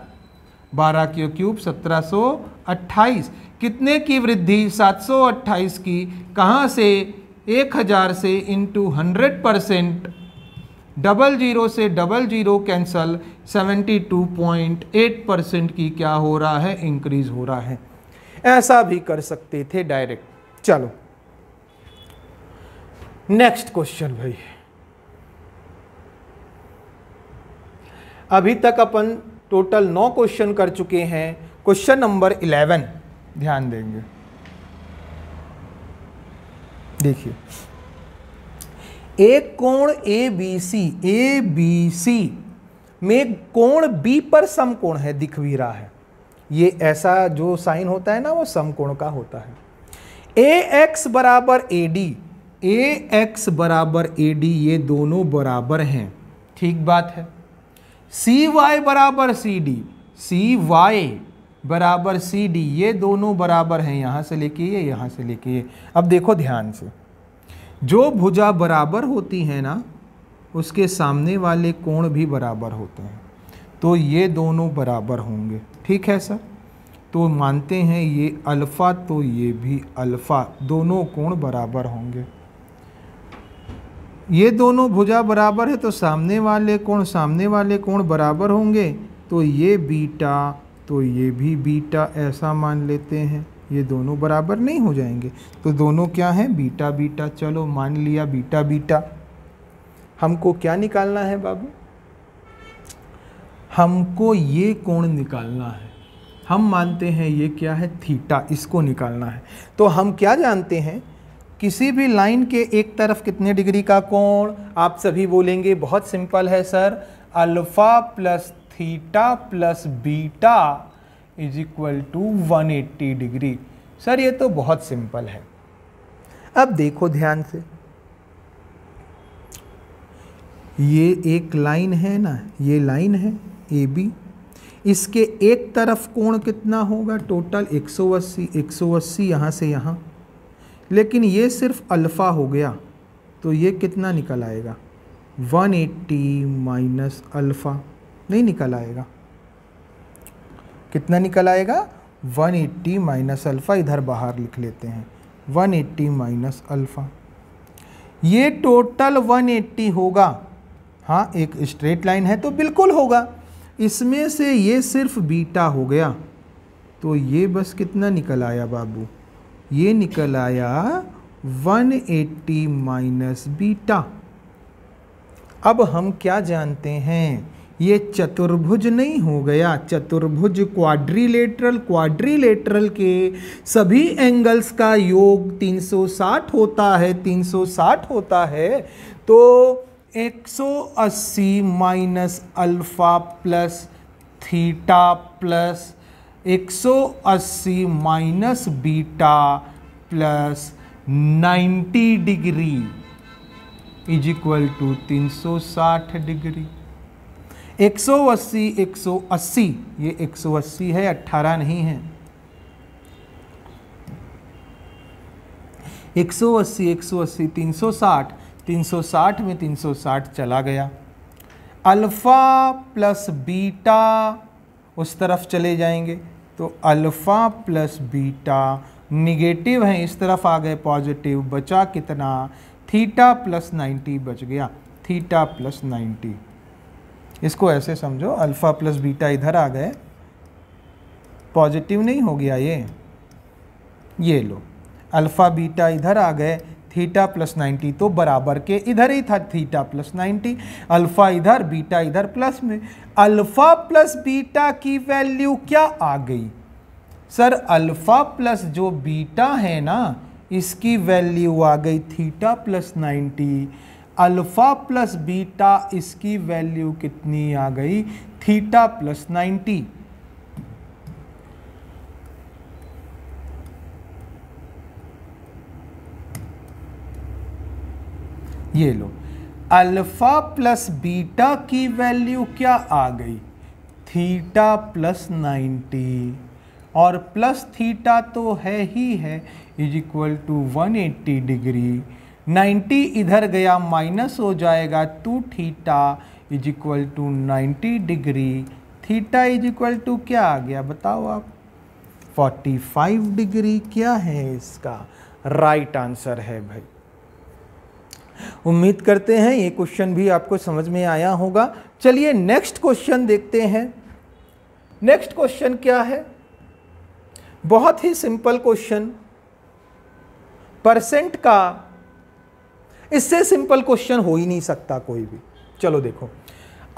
बारह के क्यूब सत्रह सौ अट्ठाईस कितने की वृद्धि सात सौ अट्ठाईस की कहाँ से एक हज़ार से into hundred percent double zero से double zero cancel seventy two point eight percent की क्या हो रहा है इंक्रीज हो रहा है ऐसा भी कर सकते थे डायरेक्ट चलो नेक्स्ट क्वेश्चन भाई अभी तक अपन टोटल नौ क्वेश्चन कर चुके हैं क्वेश्चन नंबर इलेवन ध्यान देंगे देखिए एक कोण A B C A B C में कोण बी पर समकोण है दिख भी रहा है ये ऐसा जो साइन होता है ना वो समकोण का होता है ए एक्स बराबर ए डी ए एक्स बराबर ए डी ये दोनों बराबर हैं ठीक बात है सी वाई बराबर सी डी सी वाई बराबर सी डी ये दोनों बराबर हैं यहाँ से लेके ये यहाँ से लेके ये अब देखो ध्यान से जो भुजा बराबर होती है ना उसके सामने वाले कोण भी बराबर होते हैं तो ये दोनों बराबर होंगे ठीक है सर तो मानते हैं ये अल्फ़ा तो ये भी अल्फ़ा दोनों कोण बराबर होंगे ये दोनों भुजा बराबर है तो सामने वाले कोण सामने वाले कोण बराबर होंगे तो ये बीटा तो ये भी बीटा ऐसा मान लेते हैं ये दोनों बराबर नहीं हो जाएंगे तो दोनों क्या हैं बीटा बीटा चलो मान लिया बीटा बीटा हमको क्या निकालना है बाबू हमको ये कोण निकालना है हम मानते हैं ये क्या है थीटा इसको निकालना है तो हम क्या जानते हैं किसी भी लाइन के एक तरफ कितने डिग्री का कोण आप सभी बोलेंगे बहुत सिंपल है sir alpha plus theta plus beta is equal to 180 degree sir ये तो बहुत सिंपल है अब देखो ध्यान से ये एक लाइन है ना ये लाइन है ए बी इसके एक तरफ कोण कितना होगा टोटल 180 180 यहाँ से यहाँ लेकिन ये सिर्फ अल्फ़ा हो गया तो ये कितना निकल आएगा 180 एट्टी माइनस अल्फ़ा नहीं निकल आएगा कितना निकल आएगा 180 एट्टी माइनस अल्फ़ा इधर बाहर लिख लेते हैं 180 एट्टी माइनस अल्फ़ा ये टोटल 180 होगा हाँ एक स्ट्रेट लाइन है तो बिल्कुल होगा इसमें से ये सिर्फ बीटा हो गया तो ये बस कितना निकल आया बाबू ये निकल आया 180 एट्टी माइनस बीटा अब हम क्या जानते हैं ये चतुर्भुज नहीं हो गया चतुर्भुज क्वाड्रिलेटरल क्वाड्रिलेटरल के सभी एंगल्स का योग 360 होता है 360 होता है तो 180 minus alpha plus theta plus 180 minus beta plus 90 degree is equal to 360 degree 180 180 ये 180 है 18 नहीं है 180 180 360 360 में 360 चला गया अल्फा प्लस बीटा उस तरफ चले जाएंगे तो अल्फ़ा प्लस बीटा निगेटिव है इस तरफ आ गए पॉजिटिव बचा कितना थीटा प्लस नाइन्टी बच गया थीटा प्लस नाइन्टी इसको ऐसे समझो अल्फ़ा प्लस बीटा इधर आ गए पॉजिटिव नहीं हो गया ये ये लो अल्फ़ा बीटा इधर आ गए थीटा प्लस नाइन्टी तो बराबर के इधर ही था थीटा प्लस नाइन्टी अल्फ़ा इधर बीटा इधर प्लस में अल्फ़ा प्लस बीटा की वैल्यू क्या आ गई सर अल्फ़ा प्लस जो बीटा है ना इसकी वैल्यू आ गई theta plus ninety alpha plus beta इसकी वैल्यू कितनी आ गई थीटा प्लस नाइन्टी ये लो अल्फ़ा प्लस बीटा की वैल्यू क्या आ गई थीटा प्लस नाइन्टी और प्लस थीटा तो है ही है is equal to one eighty degree ninety इधर गया माइनस हो जाएगा two theta is equal to ninety degree theta is equal to क्या आ गया बताओ आप फोर्टी फाइव डिग्री क्या है इसका राइट right आंसर है भाई उम्मीद करते हैं ये क्वेश्चन भी आपको समझ में आया होगा चलिए नेक्स्ट क्वेश्चन देखते हैं नेक्स्ट क्वेश्चन क्या है बहुत ही सिंपल क्वेश्चन परसेंट का इससे सिंपल क्वेश्चन हो ही नहीं सकता कोई भी चलो देखो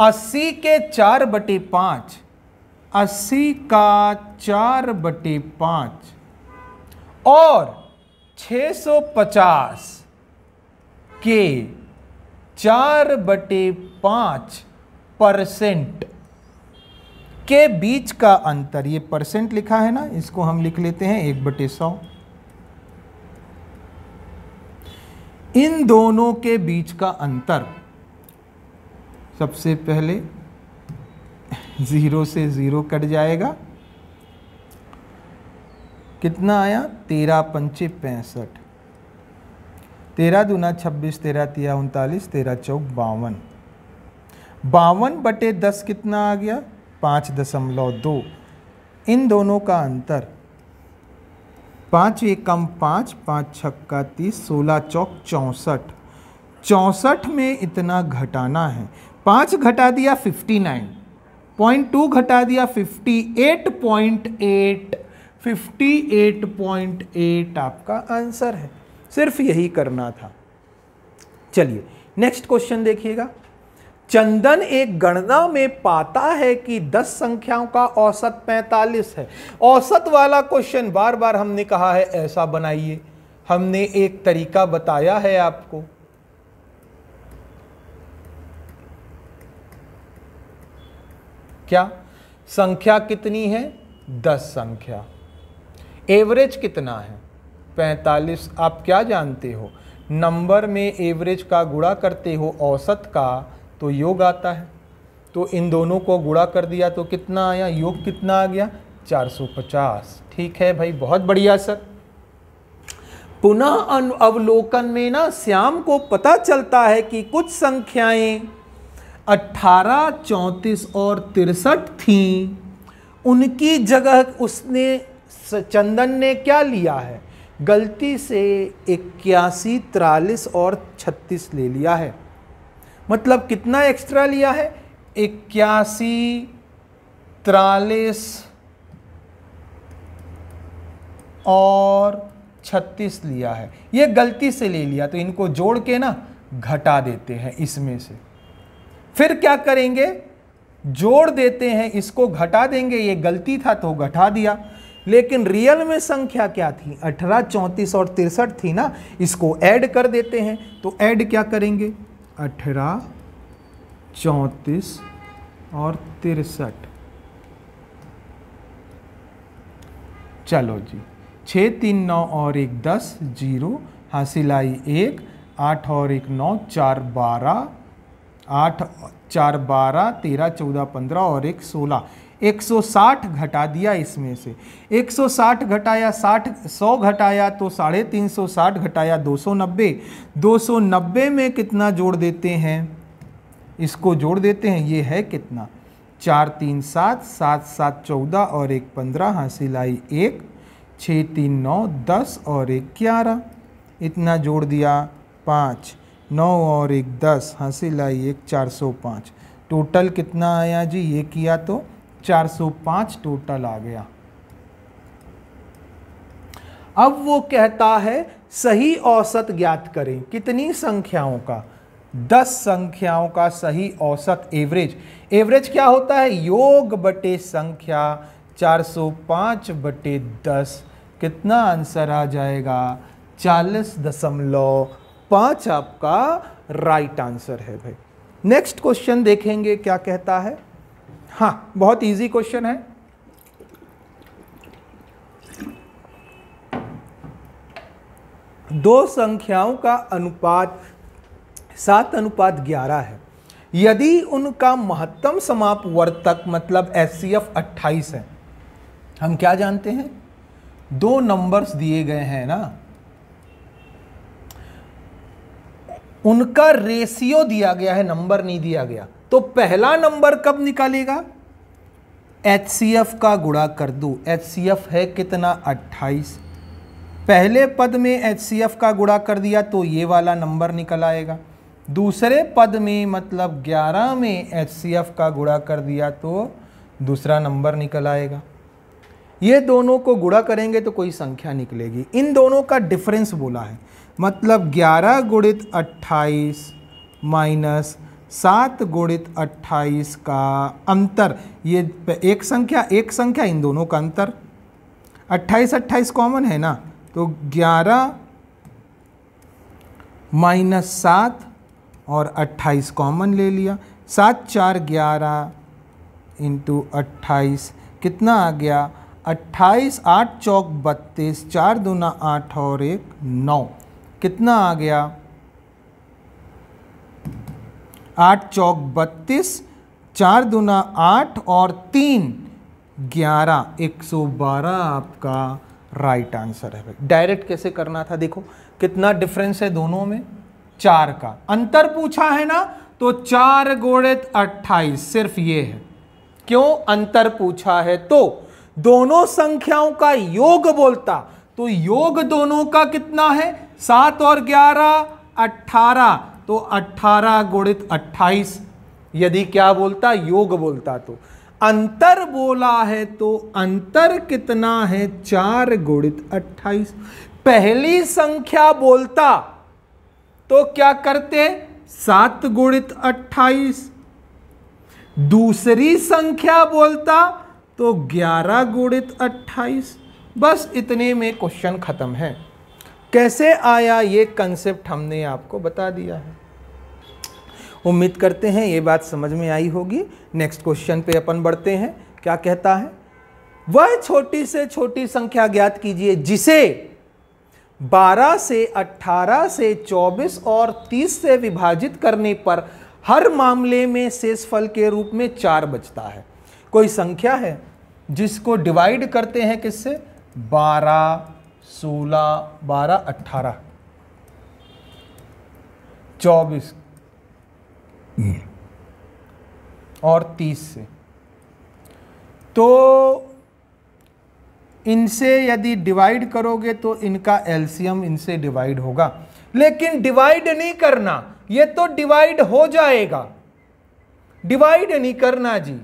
अस्सी के चार बटे पांच अस्सी का चार बटे पांच और 650 के चार बटे पाँच परसेंट के बीच का अंतर ये परसेंट लिखा है ना इसको हम लिख लेते हैं एक बटे सौ इन दोनों के बीच का अंतर सबसे पहले ज़ीरो से ज़ीरो कट जाएगा कितना आया तेरह पंचे पैंसठ तेरह दूना छब्बीस तेरह तिया उनतालीस तेरह चौक बावन बावन बटे दस कितना आ गया पाँच दशमलव दो इन दोनों का अंतर पाँच एकम पाँच पाँच छक्का तीस सोलह चौक चौंसठ चौंसठ में इतना घटाना है पाँच घटा दिया फिफ्टी नाइन पॉइंट टू घटा दिया fifty eight point eight fifty eight point eight आपका आंसर है सिर्फ यही करना था चलिए नेक्स्ट क्वेश्चन देखिएगा चंदन एक गणना में पाता है कि 10 संख्याओं का औसत 45 है औसत वाला क्वेश्चन बार बार हमने कहा है ऐसा बनाइए हमने एक तरीका बताया है आपको क्या संख्या कितनी है 10 संख्या एवरेज कितना है पैंतालीस आप क्या जानते हो नंबर में एवरेज का गुड़ा करते हो औसत का तो योग आता है तो इन दोनों को गुड़ा कर दिया तो कितना आया योग कितना आ गया 450 ठीक है भाई बहुत बढ़िया सर पुनः अवलोकन में ना श्याम को पता चलता है कि कुछ संख्याएं 18, 34 और तिरसठ थीं उनकी जगह उसने चंदन ने क्या लिया है गलती से इक्यासी तिरालीस और छत्तीस ले लिया है मतलब कितना एक्स्ट्रा लिया है इक्यासी तिरालीस और छत्तीस लिया है ये गलती से ले लिया तो इनको जोड़ के ना घटा देते हैं इसमें से फिर क्या करेंगे जोड़ देते हैं इसको घटा देंगे ये गलती था तो घटा दिया लेकिन रियल में संख्या क्या थी अठारह चौंतीस और तिरसठ थी ना इसको ऐड कर देते हैं तो ऐड क्या करेंगे अठारह चौंतीस और तिरसठ चलो जी छः तीन नौ और एक दस जीरो हासिल आई एक आठ और एक नौ चार बारह आठ चार बारह तेरह चौदह पंद्रह और एक सोलह 160 घटा दिया इसमें से 160 घटाया 60 100 घटाया तो साढ़े तीन घटाया 290 290 में कितना जोड़ देते हैं इसको जोड़ देते हैं ये है कितना चार तीन सात सात सात चौदह और एक पंद्रह हासिल आई एक छः तीन नौ दस और एक ग्यारह इतना जोड़ दिया पाँच नौ और एक दस हासिल आई एक चार सौ पाँच टोटल कितना आया जी ये किया तो 405 टोटल आ गया अब वो कहता है सही औसत ज्ञात करें कितनी संख्याओं का दस संख्याओं का सही औसत एवरेज एवरेज क्या होता है योग बटे संख्या 405 बटे दस कितना आंसर आ जाएगा चालीस दशमलव पांच आपका राइट आंसर है भाई नेक्स्ट क्वेश्चन देखेंगे क्या कहता है हाँ बहुत इजी क्वेश्चन है दो संख्याओं का अनुपात सात अनुपात ग्यारह है यदि उनका महत्तम समाप वर्तक मतलब एस सी एफ अट्ठाईस है हम क्या जानते हैं दो नंबर्स दिए गए हैं ना उनका रेशियो दिया गया है नंबर नहीं दिया गया तो पहला नंबर कब निकालेगा एच का गुणा कर दो एच है कितना 28 पहले पद में एच का गुणा कर दिया तो ये वाला नंबर निकल आएगा दूसरे पद में मतलब 11 में एच का गुणा कर दिया तो दूसरा नंबर निकल आएगा ये दोनों को गुणा करेंगे तो कोई संख्या निकलेगी इन दोनों का डिफरेंस बोला है मतलब 11 गुणित अट्ठाईस माइनस सात गुणित अट्ठाईस का अंतर ये एक संख्या एक संख्या इन दोनों का अंतर अट्ठाईस अट्ठाईस कॉमन है ना तो ग्यारह माइनस सात और अट्ठाईस कॉमन ले लिया सात चार ग्यारह इंटू अट्ठाईस कितना आ गया अट्ठाईस आठ चौक बत्तीस चार दूना आठ और एक नौ कितना आ गया आठ चौक बत्तीस चार दूना आठ और तीन ग्यारह एक सौ बारह आपका राइट आंसर है भाई डायरेक्ट कैसे करना था देखो कितना डिफरेंस है दोनों में चार का अंतर पूछा है ना तो चार गोणित अट्ठाईस सिर्फ ये है क्यों अंतर पूछा है तो दोनों संख्याओं का योग बोलता तो योग दोनों का कितना है सात और ग्यारह अट्ठारह तो 18 गुणित 28 यदि क्या बोलता योग बोलता तो अंतर बोला है तो अंतर कितना है चार गुणित अट्ठाईस पहली संख्या बोलता तो क्या करते सात गुणित अट्ठाईस दूसरी संख्या बोलता तो ग्यारह गुणित अट्ठाईस बस इतने में क्वेश्चन ख़त्म है कैसे आया ये कंसेप्ट हमने आपको बता दिया है उम्मीद करते हैं ये बात समझ में आई होगी नेक्स्ट क्वेश्चन पे अपन बढ़ते हैं क्या कहता है वह छोटी से छोटी संख्या ज्ञात कीजिए जिसे 12 से 18 से 24 और 30 से विभाजित करने पर हर मामले में शेषफल के रूप में चार बचता है कोई संख्या है जिसको डिवाइड करते हैं किससे 12, 16, 12, 18, 24, और तीस से तो इनसे यदि डिवाइड करोगे तो इनका एल्सियम इनसे डिवाइड होगा लेकिन डिवाइड नहीं करना ये तो डिवाइड हो जाएगा डिवाइड नहीं करना जी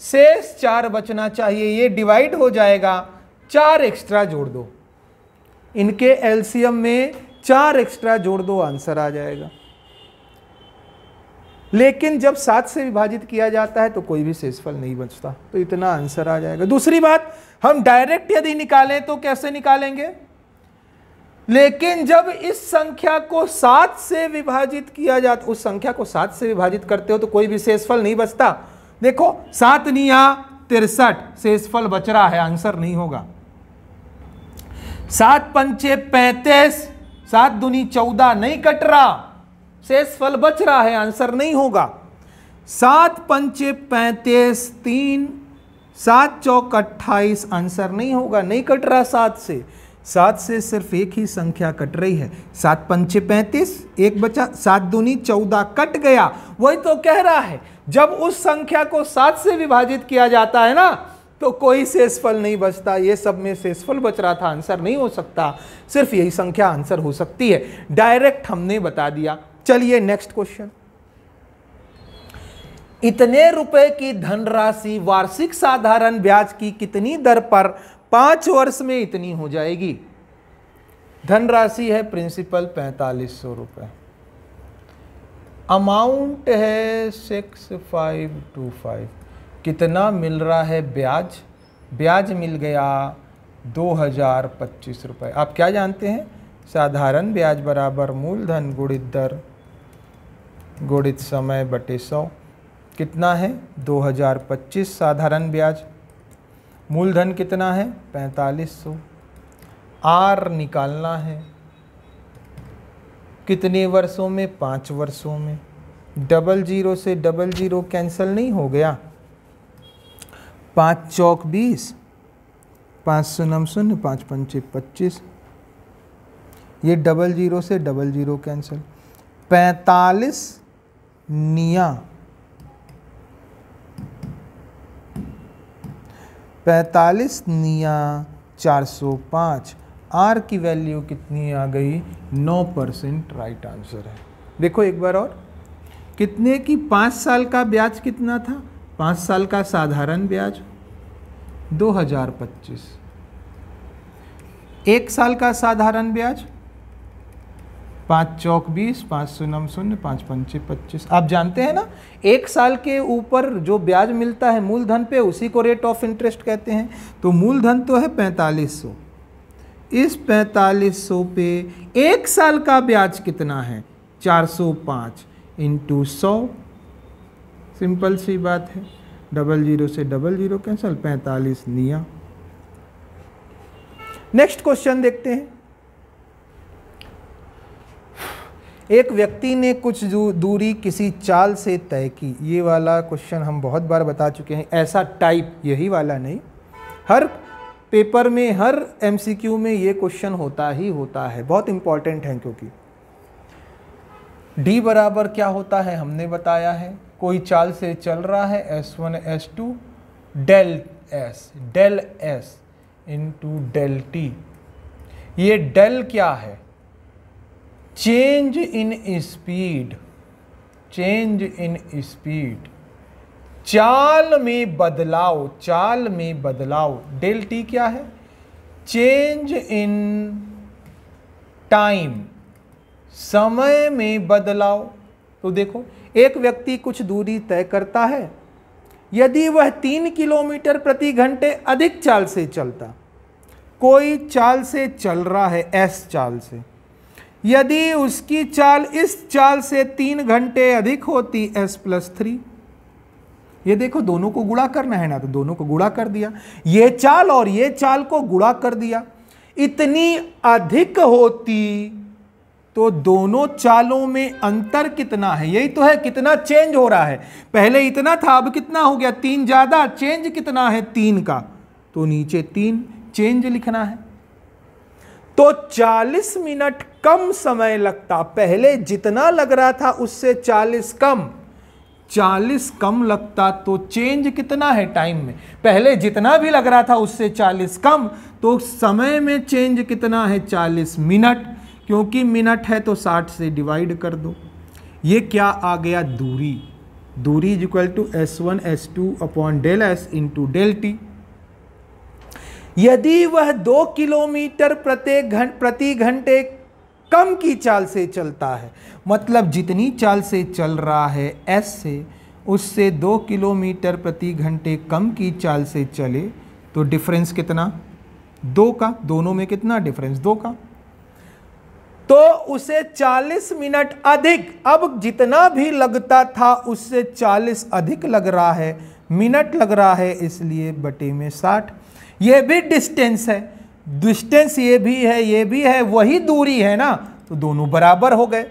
शेष चार बचना चाहिए ये डिवाइड हो जाएगा चार एक्स्ट्रा जोड़ दो इनके एल्सियम में चार एक्स्ट्रा जोड़ दो आंसर आ जाएगा लेकिन जब सात से विभाजित किया जाता है तो कोई भी शेषफल नहीं बचता तो इतना आंसर आ जाएगा दूसरी बात हम डायरेक्ट यदि निकालें तो कैसे निकालेंगे लेकिन जब इस संख्या को सात से विभाजित किया जाता उस संख्या को सात से विभाजित करते हो तो कोई भी शेषफल नहीं बचता देखो सात निया तिरसठ शेषफल बच रहा है आंसर नहीं होगा सात पंचे पैंतीस सात दुनी चौदह नहीं कट रहा शेष फल बच रहा है आंसर नहीं होगा सात पंच पैंतीस तीन सात चौक अट्ठाईस आंसर नहीं होगा नहीं कट रहा सात से सात से सिर्फ एक ही संख्या कट रही है सात पंचे पैंतीस एक बचा सात दूनी चौदह कट गया वही तो कह रहा है जब उस संख्या को सात से विभाजित किया जाता है ना तो कोई शेषफल नहीं बचता ये सब में शेषफल बच रहा था आंसर नहीं हो सकता सिर्फ यही संख्या आंसर हो सकती है डायरेक्ट हमने बता दिया चलिए नेक्स्ट क्वेश्चन इतने रुपए की धनराशि वार्षिक साधारण ब्याज की कितनी दर पर पांच वर्ष में इतनी हो जाएगी धनराशि है प्रिंसिपल पैंतालीस सौ रुपए अमाउंट है सिक्स फाइव टू फाइव कितना मिल रहा है ब्याज ब्याज मिल गया दो हज़ार पच्चीस रुपए आप क्या जानते हैं साधारण ब्याज बराबर मूलधन गुणित दर गुणित समय बटे सौ कितना है 2025 साधारण ब्याज मूलधन कितना है 4500 आर निकालना है कितने वर्षों में पाँच वर्षों में डबल जीरो से डबल जीरो कैंसिल नहीं हो गया पाँच चौक बीस पाँच नम शून्य पाँच पंचे पच्चीस ये डबल जीरो से डबल जीरो कैंसिल पैंतालीस निया पैंतालीस निया चार सौ पाँच आर की वैल्यू कितनी आ गई नौ परसेंट राइट आंसर है देखो एक बार और कितने की पाँच साल का ब्याज कितना था पाँच साल का साधारण ब्याज दो हजार पच्चीस एक साल का साधारण ब्याज पाँच चौक बीस पाँच शून्य शून्य पाँच पंचे पच्चीस आप जानते हैं ना एक साल के ऊपर जो ब्याज मिलता है मूलधन पे उसी को रेट ऑफ इंटरेस्ट कहते हैं तो मूलधन तो है पैंतालीस सौ इस पैंतालीस सौ पे एक साल का ब्याज कितना है चार सौ पाँच इंटू सौ सिंपल सी बात है डबल जीरो से डबल जीरो कैंसल पैंतालीस निया नेक्स्ट क्वेश्चन देखते हैं एक व्यक्ति ने कुछ दूरी किसी चाल से तय की ये वाला क्वेश्चन हम बहुत बार बता चुके हैं ऐसा टाइप यही वाला नहीं हर पेपर में हर एमसीक्यू में ये क्वेश्चन होता ही होता है बहुत इंपॉर्टेंट है क्योंकि डी बराबर क्या होता है हमने बताया है कोई चाल से चल रहा है S one S two del S del S into del T ये डेल क्या है change in speed change in speed चाल में बदलाव चाल में बदलाव डेल टी क्या है चेंज इन टाइम समय में बदलाव तो देखो एक व्यक्ति कुछ दूरी तय करता है यदि वह तीन किलोमीटर प्रति घंटे अधिक चाल से चलता कोई चाल से चल रहा है एस चाल से यदि उसकी चाल इस चाल से तीन घंटे अधिक होती एस प्लस थ्री ये देखो दोनों को गुड़ा करना है ना तो दोनों को गुड़ा कर दिया ये चाल और ये चाल को गुड़ा कर दिया इतनी अधिक होती तो दोनों चालों में अंतर कितना है यही तो है कितना चेंज हो रहा है पहले इतना था अब कितना हो गया तीन ज़्यादा चेंज कितना है तीन का तो नीचे तीन चेंज लिखना है तो 40 मिनट कम समय लगता पहले जितना लग रहा था उससे 40 कम 40 कम लगता तो चेंज कितना है टाइम में पहले जितना भी लग रहा था उससे 40 कम तो समय में चेंज कितना है 40 मिनट क्योंकि मिनट है तो 60 से डिवाइड कर दो ये क्या आ गया दूरी दूरी is equal to S one S two upon del S into del T यदि वह दो किलोमीटर प्रति घंट प्रति घंटे कम की चाल से चलता है मतलब जितनी चाल से चल रहा है एस से उससे दो किलोमीटर प्रति घंटे कम की चाल से चले तो डिफरेंस कितना दो का दोनों में कितना डिफरेंस दो का तो उसे 40 मिनट अधिक अब जितना भी लगता था उससे 40 अधिक लग रहा है मिनट लग रहा है इसलिए बटे में ये भी डिस्टेंस है डिस्टेंस ये भी है ये भी है वही दूरी है ना तो दोनों बराबर हो गए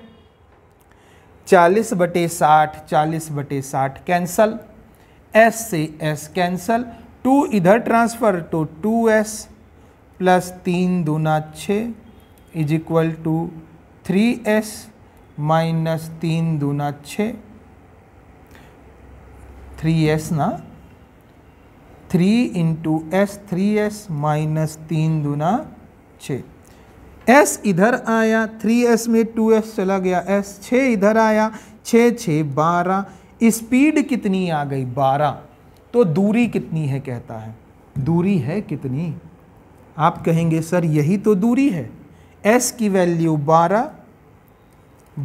चालीस बटे साठ चालीस बटे साठ कैंसल एस से एस कैंसल टू इधर ट्रांसफ़र तो टू एस प्लस तीन दूना छ is equal to three S minus तीन दूना छ थ्री एस ना three into S three S minus तीन दूना छ एस इधर आया थ्री एस में टू एस चला गया एस छ इधर आया छ छ बारह स्पीड कितनी आ गई बारह तो दूरी कितनी है कहता है दूरी है कितनी आप कहेंगे सर यही तो दूरी है एस की वैल्यू बारह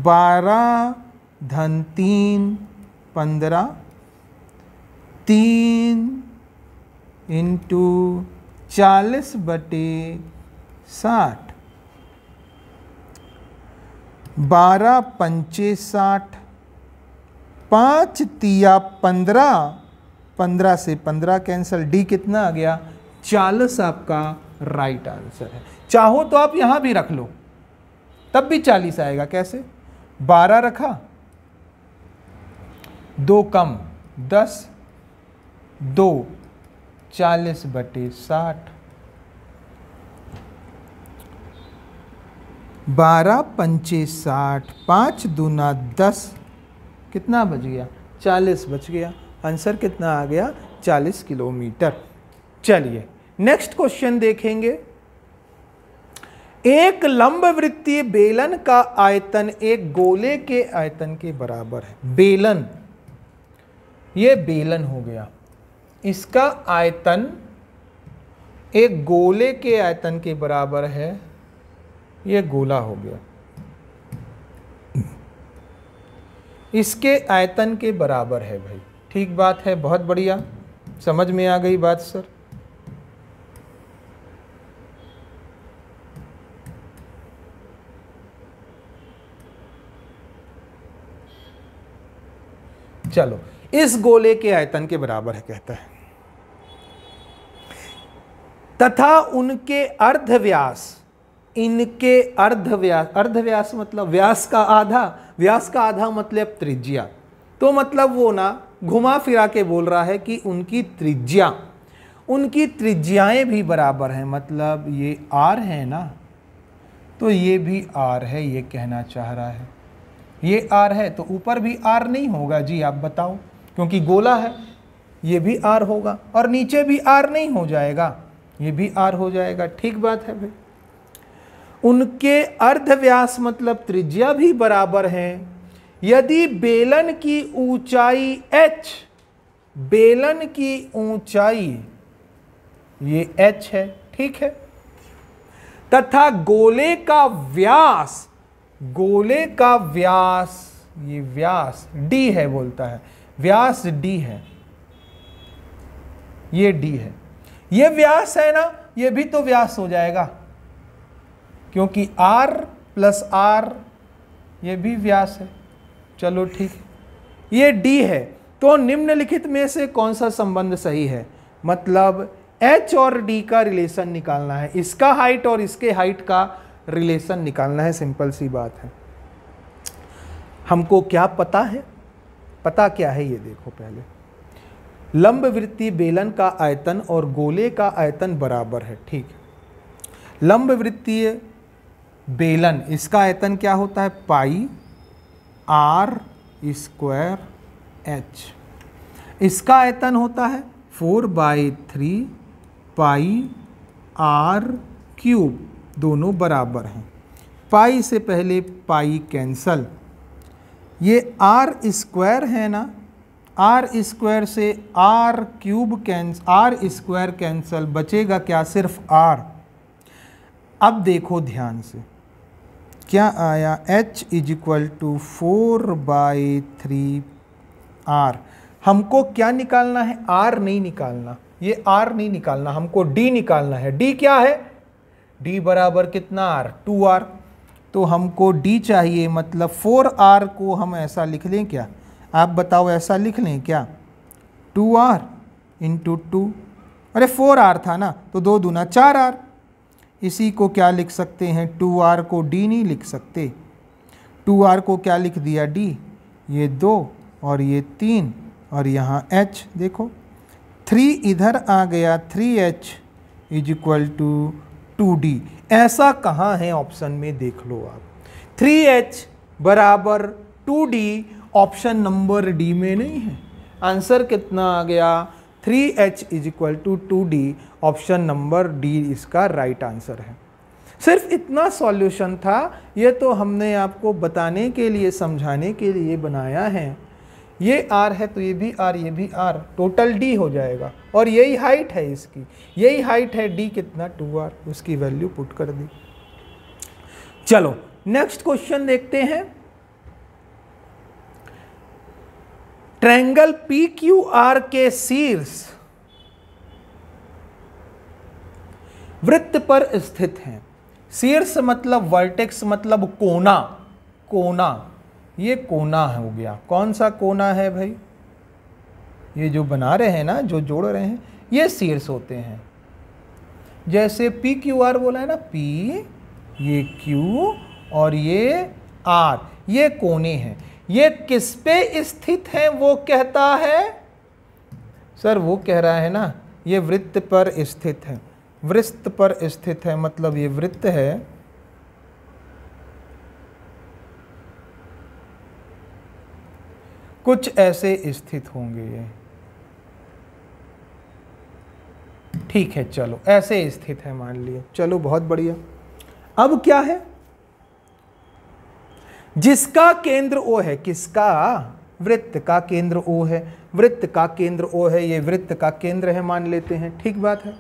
बारह धन तीन पंद्रह तीन इंटू चालीस बटे साठ बारह पंचे साठ पाँच तिया पंद्रह पंद्रह से पंद्रह कैंसिल डी कितना आ गया चालीस आपका राइट आंसर है चाहो तो आप यहाँ भी रख लो तब भी चालीस आएगा कैसे बारह रखा दो कम दस दो चालीस बटे साठ बारह पंचे साठ पाँच दूना दस कितना बच गया चालीस बच गया आंसर कितना आ गया चालीस किलोमीटर चलिए नेक्स्ट क्वेश्चन देखेंगे एक लंब वृत्तीय बेलन का आयतन एक गोले के आयतन के बराबर है बेलन ये बेलन हो गया इसका आयतन एक गोले के आयतन के बराबर है ये गोला हो गया इसके आयतन के बराबर है भाई ठीक बात है बहुत बढ़िया समझ में आ गई बात सर चलो इस गोले के आयतन के बराबर है कहता है तथा उनके अर्धव्यास इनके अर्धव्यास अर्धव्यास मतलब व्यास का आधा व्यास का आधा मतलब त्रिज्या तो मतलब वो ना घुमा फिरा के बोल रहा है कि उनकी त्रिज्या उनकी त्रिज्याएं भी बराबर हैं मतलब ये आर है ना तो ये भी आर है ये कहना चाह रहा है ये आर है तो ऊपर भी आर नहीं होगा जी आप बताओ क्योंकि गोला है ये भी आर होगा और नीचे भी आर नहीं हो जाएगा ये भी आर हो जाएगा ठीक बात है भाई उनके अर्धव्यास मतलब त्रिज्या भी बराबर है यदि बेलन की ऊंचाई एच बेलन की ऊंचाई ये एच है ठीक है तथा गोले का व्यास गोले का व्यास ये व्यास डी है बोलता है व्यास डी है ये डी है ये व्यास है ना ये भी तो व्यास हो जाएगा क्योंकि आर प्लस आर ये भी व्यास है चलो ठीक है ये डी है तो निम्नलिखित में से कौन सा संबंध सही है मतलब एच और डी का रिलेशन निकालना है इसका हाइट और इसके हाइट का रिलेशन निकालना है सिंपल सी बात है हमको क्या पता है पता क्या है ये देखो पहले लंब वृत्ति बेलन का आयतन और गोले का आयतन बराबर है ठीक है लंब वृत्तीय बेलन इसका आयतन क्या होता है पाई आर स्क्वायर एच इसका आयतन होता है four by three pi R cube दोनों बराबर हैं पाई से पहले पाई कैंसल ये आर स्क्वायर है ना आर स्क्वायर से R cube cancel R square cancel बचेगा क्या सिर्फ आर अब देखो ध्यान से क्या आया h is equal to four by three R हमको क्या निकालना है r नहीं निकालना ये r नहीं निकालना हमको d निकालना है d क्या है d बराबर कितना r टू आर तो हमको डी चाहिए मतलब फोर आर को हम ऐसा लिख लें क्या आप बताओ ऐसा लिख लें क्या टू आर इंटू टू अरे फोर आर था ना तो दो दूना चार आर इसी को क्या लिख सकते हैं टू आर को डी नहीं लिख सकते टू आर को क्या लिख दिया डी ये दो और ये तीन और यहाँ एच देखो थ्री इधर आ गया three H is equal to two D ऐसा कहाँ है ऑप्शन में देख लो आप थ्री एच बराबर two D option number D में नहीं है आंसर कितना आ गया three H is equal to two D option number D इसका राइट आंसर है सिर्फ इतना सॉल्यूशन था ये तो हमने आपको बताने के लिए समझाने के लिए बनाया है ये आर है तो ये भी आर ये भी आर टोटल डी हो जाएगा और यही हाइट है इसकी यही हाइट है डी कितना टू आर उसकी वैल्यू पुट कर दी चलो नेक्स्ट क्वेश्चन देखते हैं ट्रैंगल पी क्यू आर के शीर्ष वृत्त पर स्थित हैं शीर्ष मतलब वर्टेक्स मतलब कोना कोना ये कोना हो गया कौन सा कोना है भाई ये जो बना रहे हैं ना जो जोड़ रहे हैं ये शीर्ष होते हैं जैसे पी क्यू आर बोला है ना पी ये क्यू और ये आर ये कोने हैं ये किस पे स्थित हैं वो कहता है सर वो कह रहा है ना ये वृत्त पर स्थित है वृत्त पर स्थित है मतलब ये वृत्त है कुछ ऐसे स्थित होंगे ये ठीक है चलो ऐसे स्थित है मान लिए चलो बहुत बढ़िया अब क्या है जिसका केंद्र ओ है किसका वृत्त का केंद्र ओ है वृत्त का केंद्र ओ है ये वृत्त का केंद्र है मान लेते हैं ठीक बात है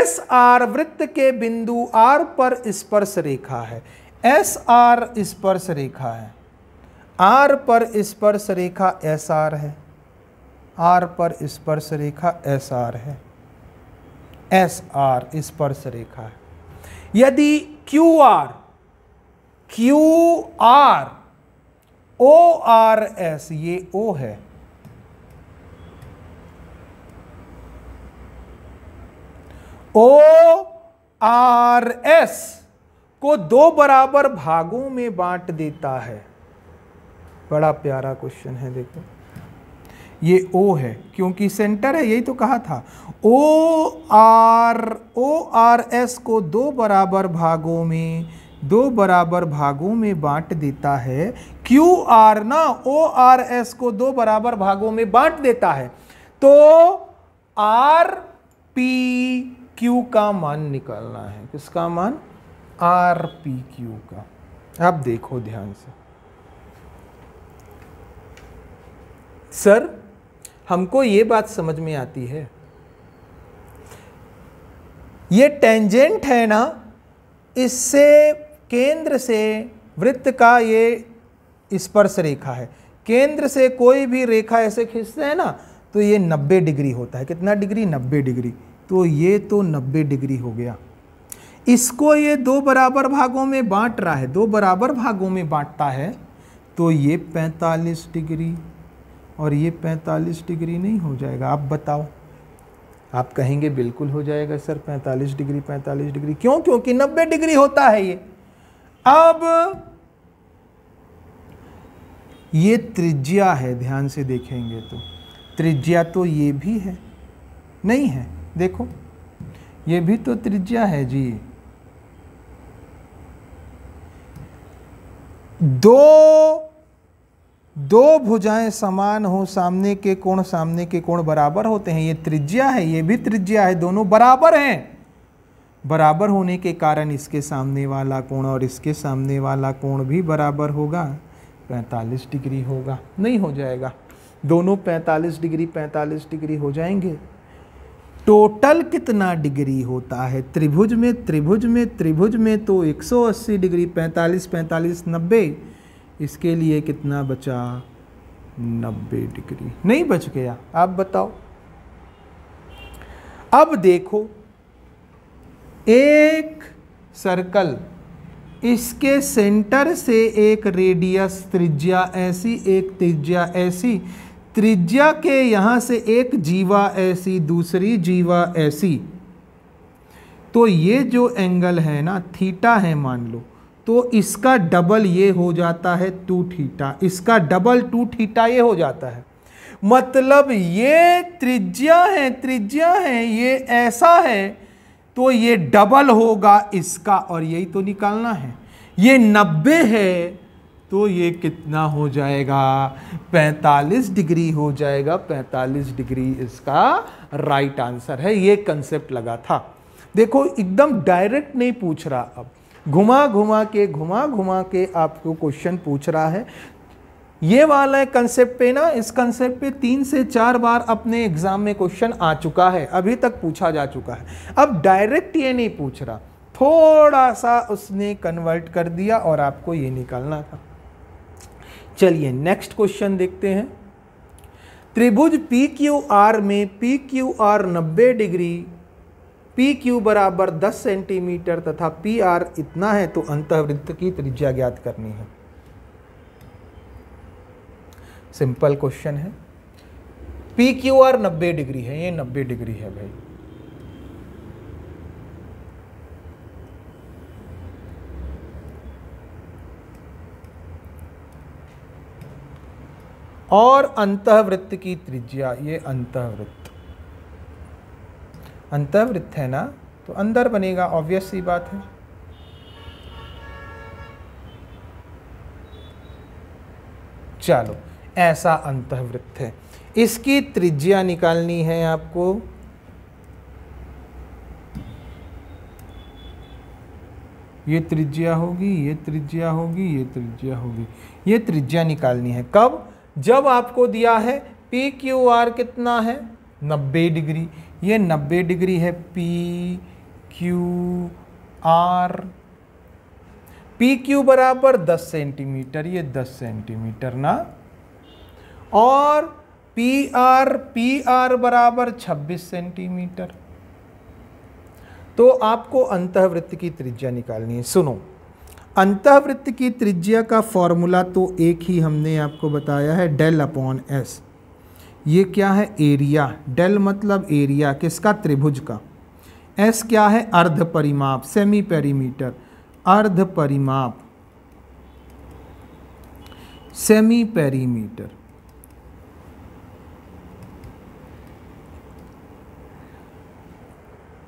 एस आर वृत्त के बिंदु आर पर स्पर्श रेखा है एस आर स्पर्श रेखा है आर पर स्पर्श रेखा एस आर है आर पर स्पर्श रेखा एस आर है एस आर स्पर्श रेखा है यदि Q R Q R O R S ये ओ है ओ आर एस को दो बराबर भागों में बांट देता है बड़ा प्यारा क्वेश्चन है देखो ये ओ है क्योंकि सेंटर है यही तो कहा था O R O R S को दो बराबर भागों में दो बराबर भागों में बांट देता है क्यू आर ना ओ आर एस को दो बराबर भागों में बांट देता है तो आर पी क्यू का मान निकालना है किसका मान आर पी क्यू का अब देखो ध्यान से सर हमको ये बात समझ में आती है ये टेंजेंट है ना इससे केंद्र से वृत्त का ये स्पर्श रेखा है केंद्र से कोई भी रेखा ऐसे खींचते हैं ना तो ये 90 डिग्री होता है कितना डिग्री 90 डिग्री तो ये तो 90 डिग्री हो गया इसको ये दो बराबर भागों में बांट रहा है दो बराबर भागों में बांटता है तो ये 45 डिग्री और ये 45 डिग्री नहीं हो जाएगा आप बताओ आप कहेंगे बिल्कुल हो जाएगा सर 45 डिग्री 45 डिग्री क्यों क्योंकि 90 डिग्री होता है ये अब ये त्रिज्या है ध्यान से देखेंगे तो त्रिज्या तो ये भी है नहीं है देखो ये भी तो त्रिज्या है जी दो दो भुजाएं समान हो सामने के कोण सामने के कोण बराबर होते हैं ये त्रिज्या है ये भी त्रिज्या है दोनों बराबर हैं बराबर होने के कारण इसके सामने वाला कोण और इसके सामने वाला कोण भी बराबर होगा 45 डिग्री होगा नहीं हो जाएगा दोनों 45 डिग्री 45 डिग्री हो जाएंगे टोटल कितना डिग्री होता है त्रिभुज में त्रिभुज में त्रिभुज में तो 180 डिग्री 45 45 90 इसके लिए कितना बचा नब्बे डिग्री नहीं बच गया आप बताओ अब देखो एक सर्कल इसके सेंटर से एक रेडियस त्रिज्या ऐसी एक त्रिज्या ऐसी त्रिज्या के यहां से एक जीवा ऐसी दूसरी जीवा ऐसी तो ये जो एंगल है ना थीटा है मान लो तो इसका डबल ये हो जाता है टू थीटा इसका डबल टू थीटा ये हो जाता है मतलब ये त्रिज्या है त्रिज्या है ये ऐसा है तो ये डबल होगा इसका और यही तो निकालना है ये नब्बे है तो ये कितना हो जाएगा 45 डिग्री हो जाएगा 45 डिग्री इसका राइट आंसर है ये कंसेप्ट लगा था देखो एकदम डायरेक्ट नहीं पूछ रहा अब घुमा घुमा के घुमा घुमा के आपको क्वेश्चन पूछ रहा है ये वाला कंसेप्ट पे ना इस कंसेप्ट पे तीन से चार बार अपने एग्ज़ाम में क्वेश्चन आ चुका है अभी तक पूछा जा चुका है अब डायरेक्ट ये नहीं पूछ रहा थोड़ा सा उसने कन्वर्ट कर दिया और आपको ये निकालना था चलिए नेक्स्ट क्वेश्चन देखते हैं त्रिभुज पी क्यू आर में पी क्यू आर नब्बे डिग्री पी क्यू बराबर दस सेंटीमीटर तथा पी आर इतना है तो अंतवृत्त की त्रिज्या ज्ञात करनी है सिंपल क्वेश्चन है पी क्यू आर नब्बे डिग्री है ये नब्बे डिग्री है भाई और अंतवृत्त की त्रिज्या ये अंतवृत्त अंतर्वृत्त है ना तो अंदर बनेगा ऑब्वियस सी बात है चलो ऐसा अंतर्वृत्त है इसकी त्रिज्या निकालनी है आपको ये त्रिज्या होगी ये त्रिज्या होगी ये त्रिज्या होगी ये त्रिज्या निकालनी है कब जब आपको दिया है पी क्यू आर कितना है 90 डिग्री ये 90 डिग्री है P Q R P Q बराबर 10 सेंटीमीटर ये 10 सेंटीमीटर ना और पी आर पी आर बराबर 26 सेंटीमीटर तो आपको अंतवृत्त की त्रिज्या निकालनी है सुनो अंतवृत्त की त्रिज्या का फॉर्मूला तो एक ही हमने आपको बताया है डेल अपॉन एस ये क्या है एरिया डेल मतलब एरिया किसका त्रिभुज का एस क्या है अर्ध परिमाप सेमी पेरीमीटर अर्ध परिमाप सेमी पेरीमीटर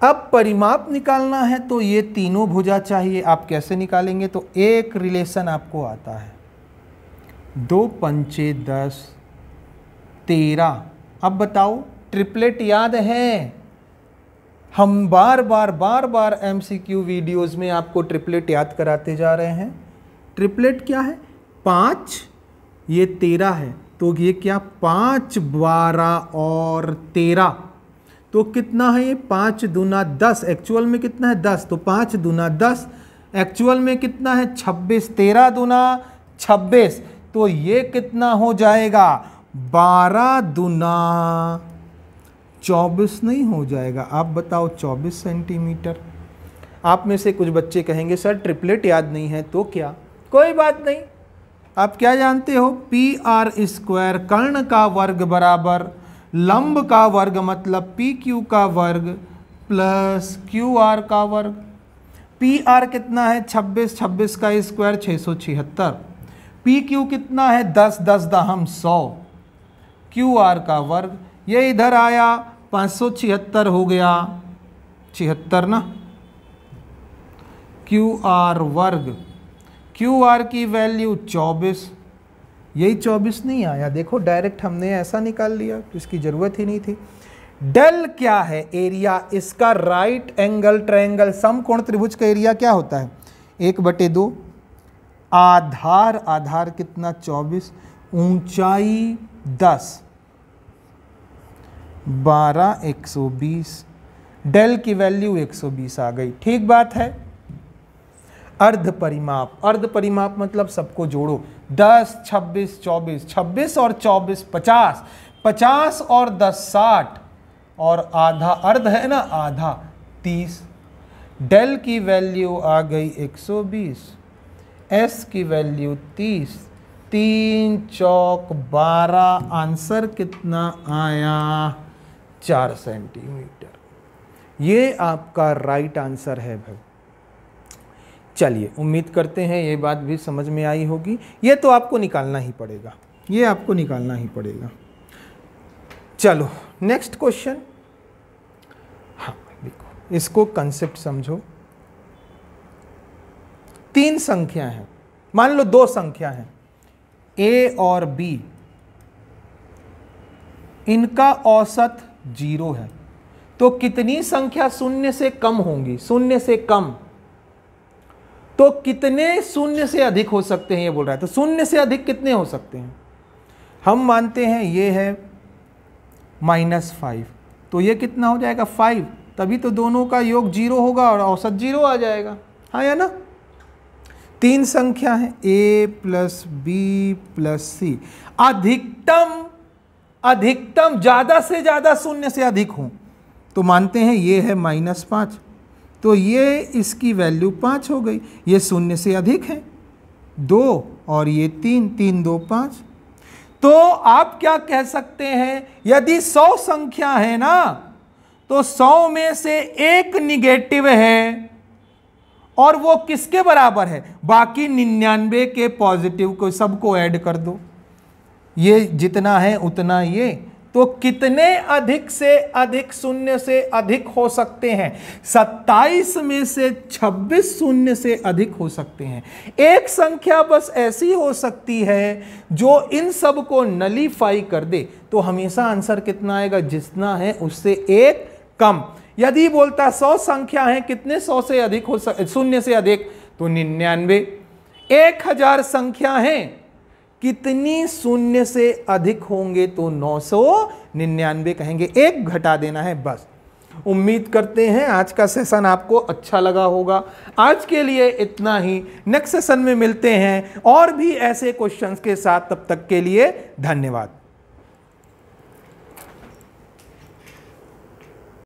अब परिमाप निकालना है तो ये तीनों भुजा चाहिए आप कैसे निकालेंगे तो एक रिलेशन आपको आता है दो पंचे दस तेरह अब बताओ ट्रिपलेट याद है हम बार बार बार बार एम सी क्यू वीडियोज़ में आपको ट्रिपलेट याद कराते जा रहे हैं ट्रिपलेट क्या है पाँच ये तेरह है तो ये क्या पाँच बारह और तेरह तो कितना है ये पाँच दूना दस एक्चुअल में कितना है दस तो पाँच दूना दस एक्चुअल में कितना है छब्बीस तेरह दूना छब्बीस तो ये कितना हो जाएगा बारह दुना चौबीस नहीं हो जाएगा आप बताओ चौबीस सेंटीमीटर आप में से कुछ बच्चे कहेंगे सर ट्रिपलेट याद नहीं है तो क्या कोई बात नहीं आप क्या जानते हो पी आर स्क्वायर कर्ण का वर्ग बराबर लंब का वर्ग मतलब पी क्यू का वर्ग प्लस क्यू आर का वर्ग पी आर कितना है छब्बीस छब्बीस का स्क्वायर छः सौ छिहत्तर पी क्यू कितना है दस दस दहम सौ क्यू आर का वर्ग ये इधर आया पाँच हो गया छिहत्तर ना क्यू आर वर्ग क्यू आर की वैल्यू चौबीस यही चौबीस नहीं आया देखो डायरेक्ट हमने ऐसा निकाल लिया तो इसकी ज़रूरत ही नहीं थी डेल क्या है एरिया इसका राइट एंगल ट्रायंगल कोण त्रिभुज का एरिया क्या होता है एक बटे दो आधार आधार कितना चौबीस ऊंचाई दस बारह एक सौ बीस डेल की वैल्यू एक सौ बीस आ गई ठीक बात है अर्ध परिमाप अर्ध परिमाप मतलब सबको जोड़ो दस छब्बीस चौबीस छब्बीस और चौबीस पचास पचास और दस साठ और आधा अर्ध है ना आधा तीस डेल की वैल्यू आ गई एक सौ बीस एस की वैल्यू तीस तीन चौक बारह आंसर कितना आया चार सेंटीमीटर ये आपका राइट आंसर है भाई चलिए उम्मीद करते हैं ये बात भी समझ में आई होगी ये तो आपको निकालना ही पड़ेगा ये आपको निकालना ही पड़ेगा चलो नेक्स्ट क्वेश्चन हाँ देखो इसको कंसेप्ट समझो तीन संख्या है मान लो दो संख्या हैं ए और बी इनका औसत जीरो है तो कितनी संख्या शून्य से कम होंगी शून्य से कम तो कितने शून्य से अधिक हो सकते हैं ये बोल रहा है तो शून्य से अधिक कितने हो सकते हैं हम मानते हैं ये है माइनस फाइव तो ये कितना हो जाएगा फाइव तभी तो दोनों का योग जीरो होगा और औसत जीरो आ जाएगा हाँ या ना तीन संख्या है A plus B plus C अधिकतम अधिकतम ज़्यादा से ज़्यादा शून्य से अधिक हो तो मानते हैं ये है माइनस पांच तो ये इसकी वैल्यू पांच हो गई ये शून्य से अधिक है दो और ये तीन तीन दो पांच तो आप क्या कह सकते हैं यदि सौ संख्या है ना तो सौ में से एक निगेटिव है और वो किसके बराबर है बाकी निन्यानवे के पॉजिटिव को सबको ऐड कर दो ये जितना है उतना ये तो कितने अधिक से अधिक शून्य से अधिक हो सकते हैं 27 में से 26 शून्य से अधिक हो सकते हैं एक संख्या बस ऐसी हो सकती है जो इन सब को नलीफाई कर दे तो हमेशा आंसर कितना आएगा जितना है उससे एक कम यदि बोलता सौ संख्या है कितने सौ से अधिक हो सक शून्य से अधिक तो निन्यानवे एक हजार संख्या है कितनी शून्य से अधिक होंगे तो नौ सौ निन्यानवे कहेंगे एक घटा देना है बस उम्मीद करते हैं आज का सेशन आपको अच्छा लगा होगा आज के लिए इतना ही नेक्स्ट सेशन में मिलते हैं और भी ऐसे क्वेश्चंस के साथ तब तक के लिए धन्यवाद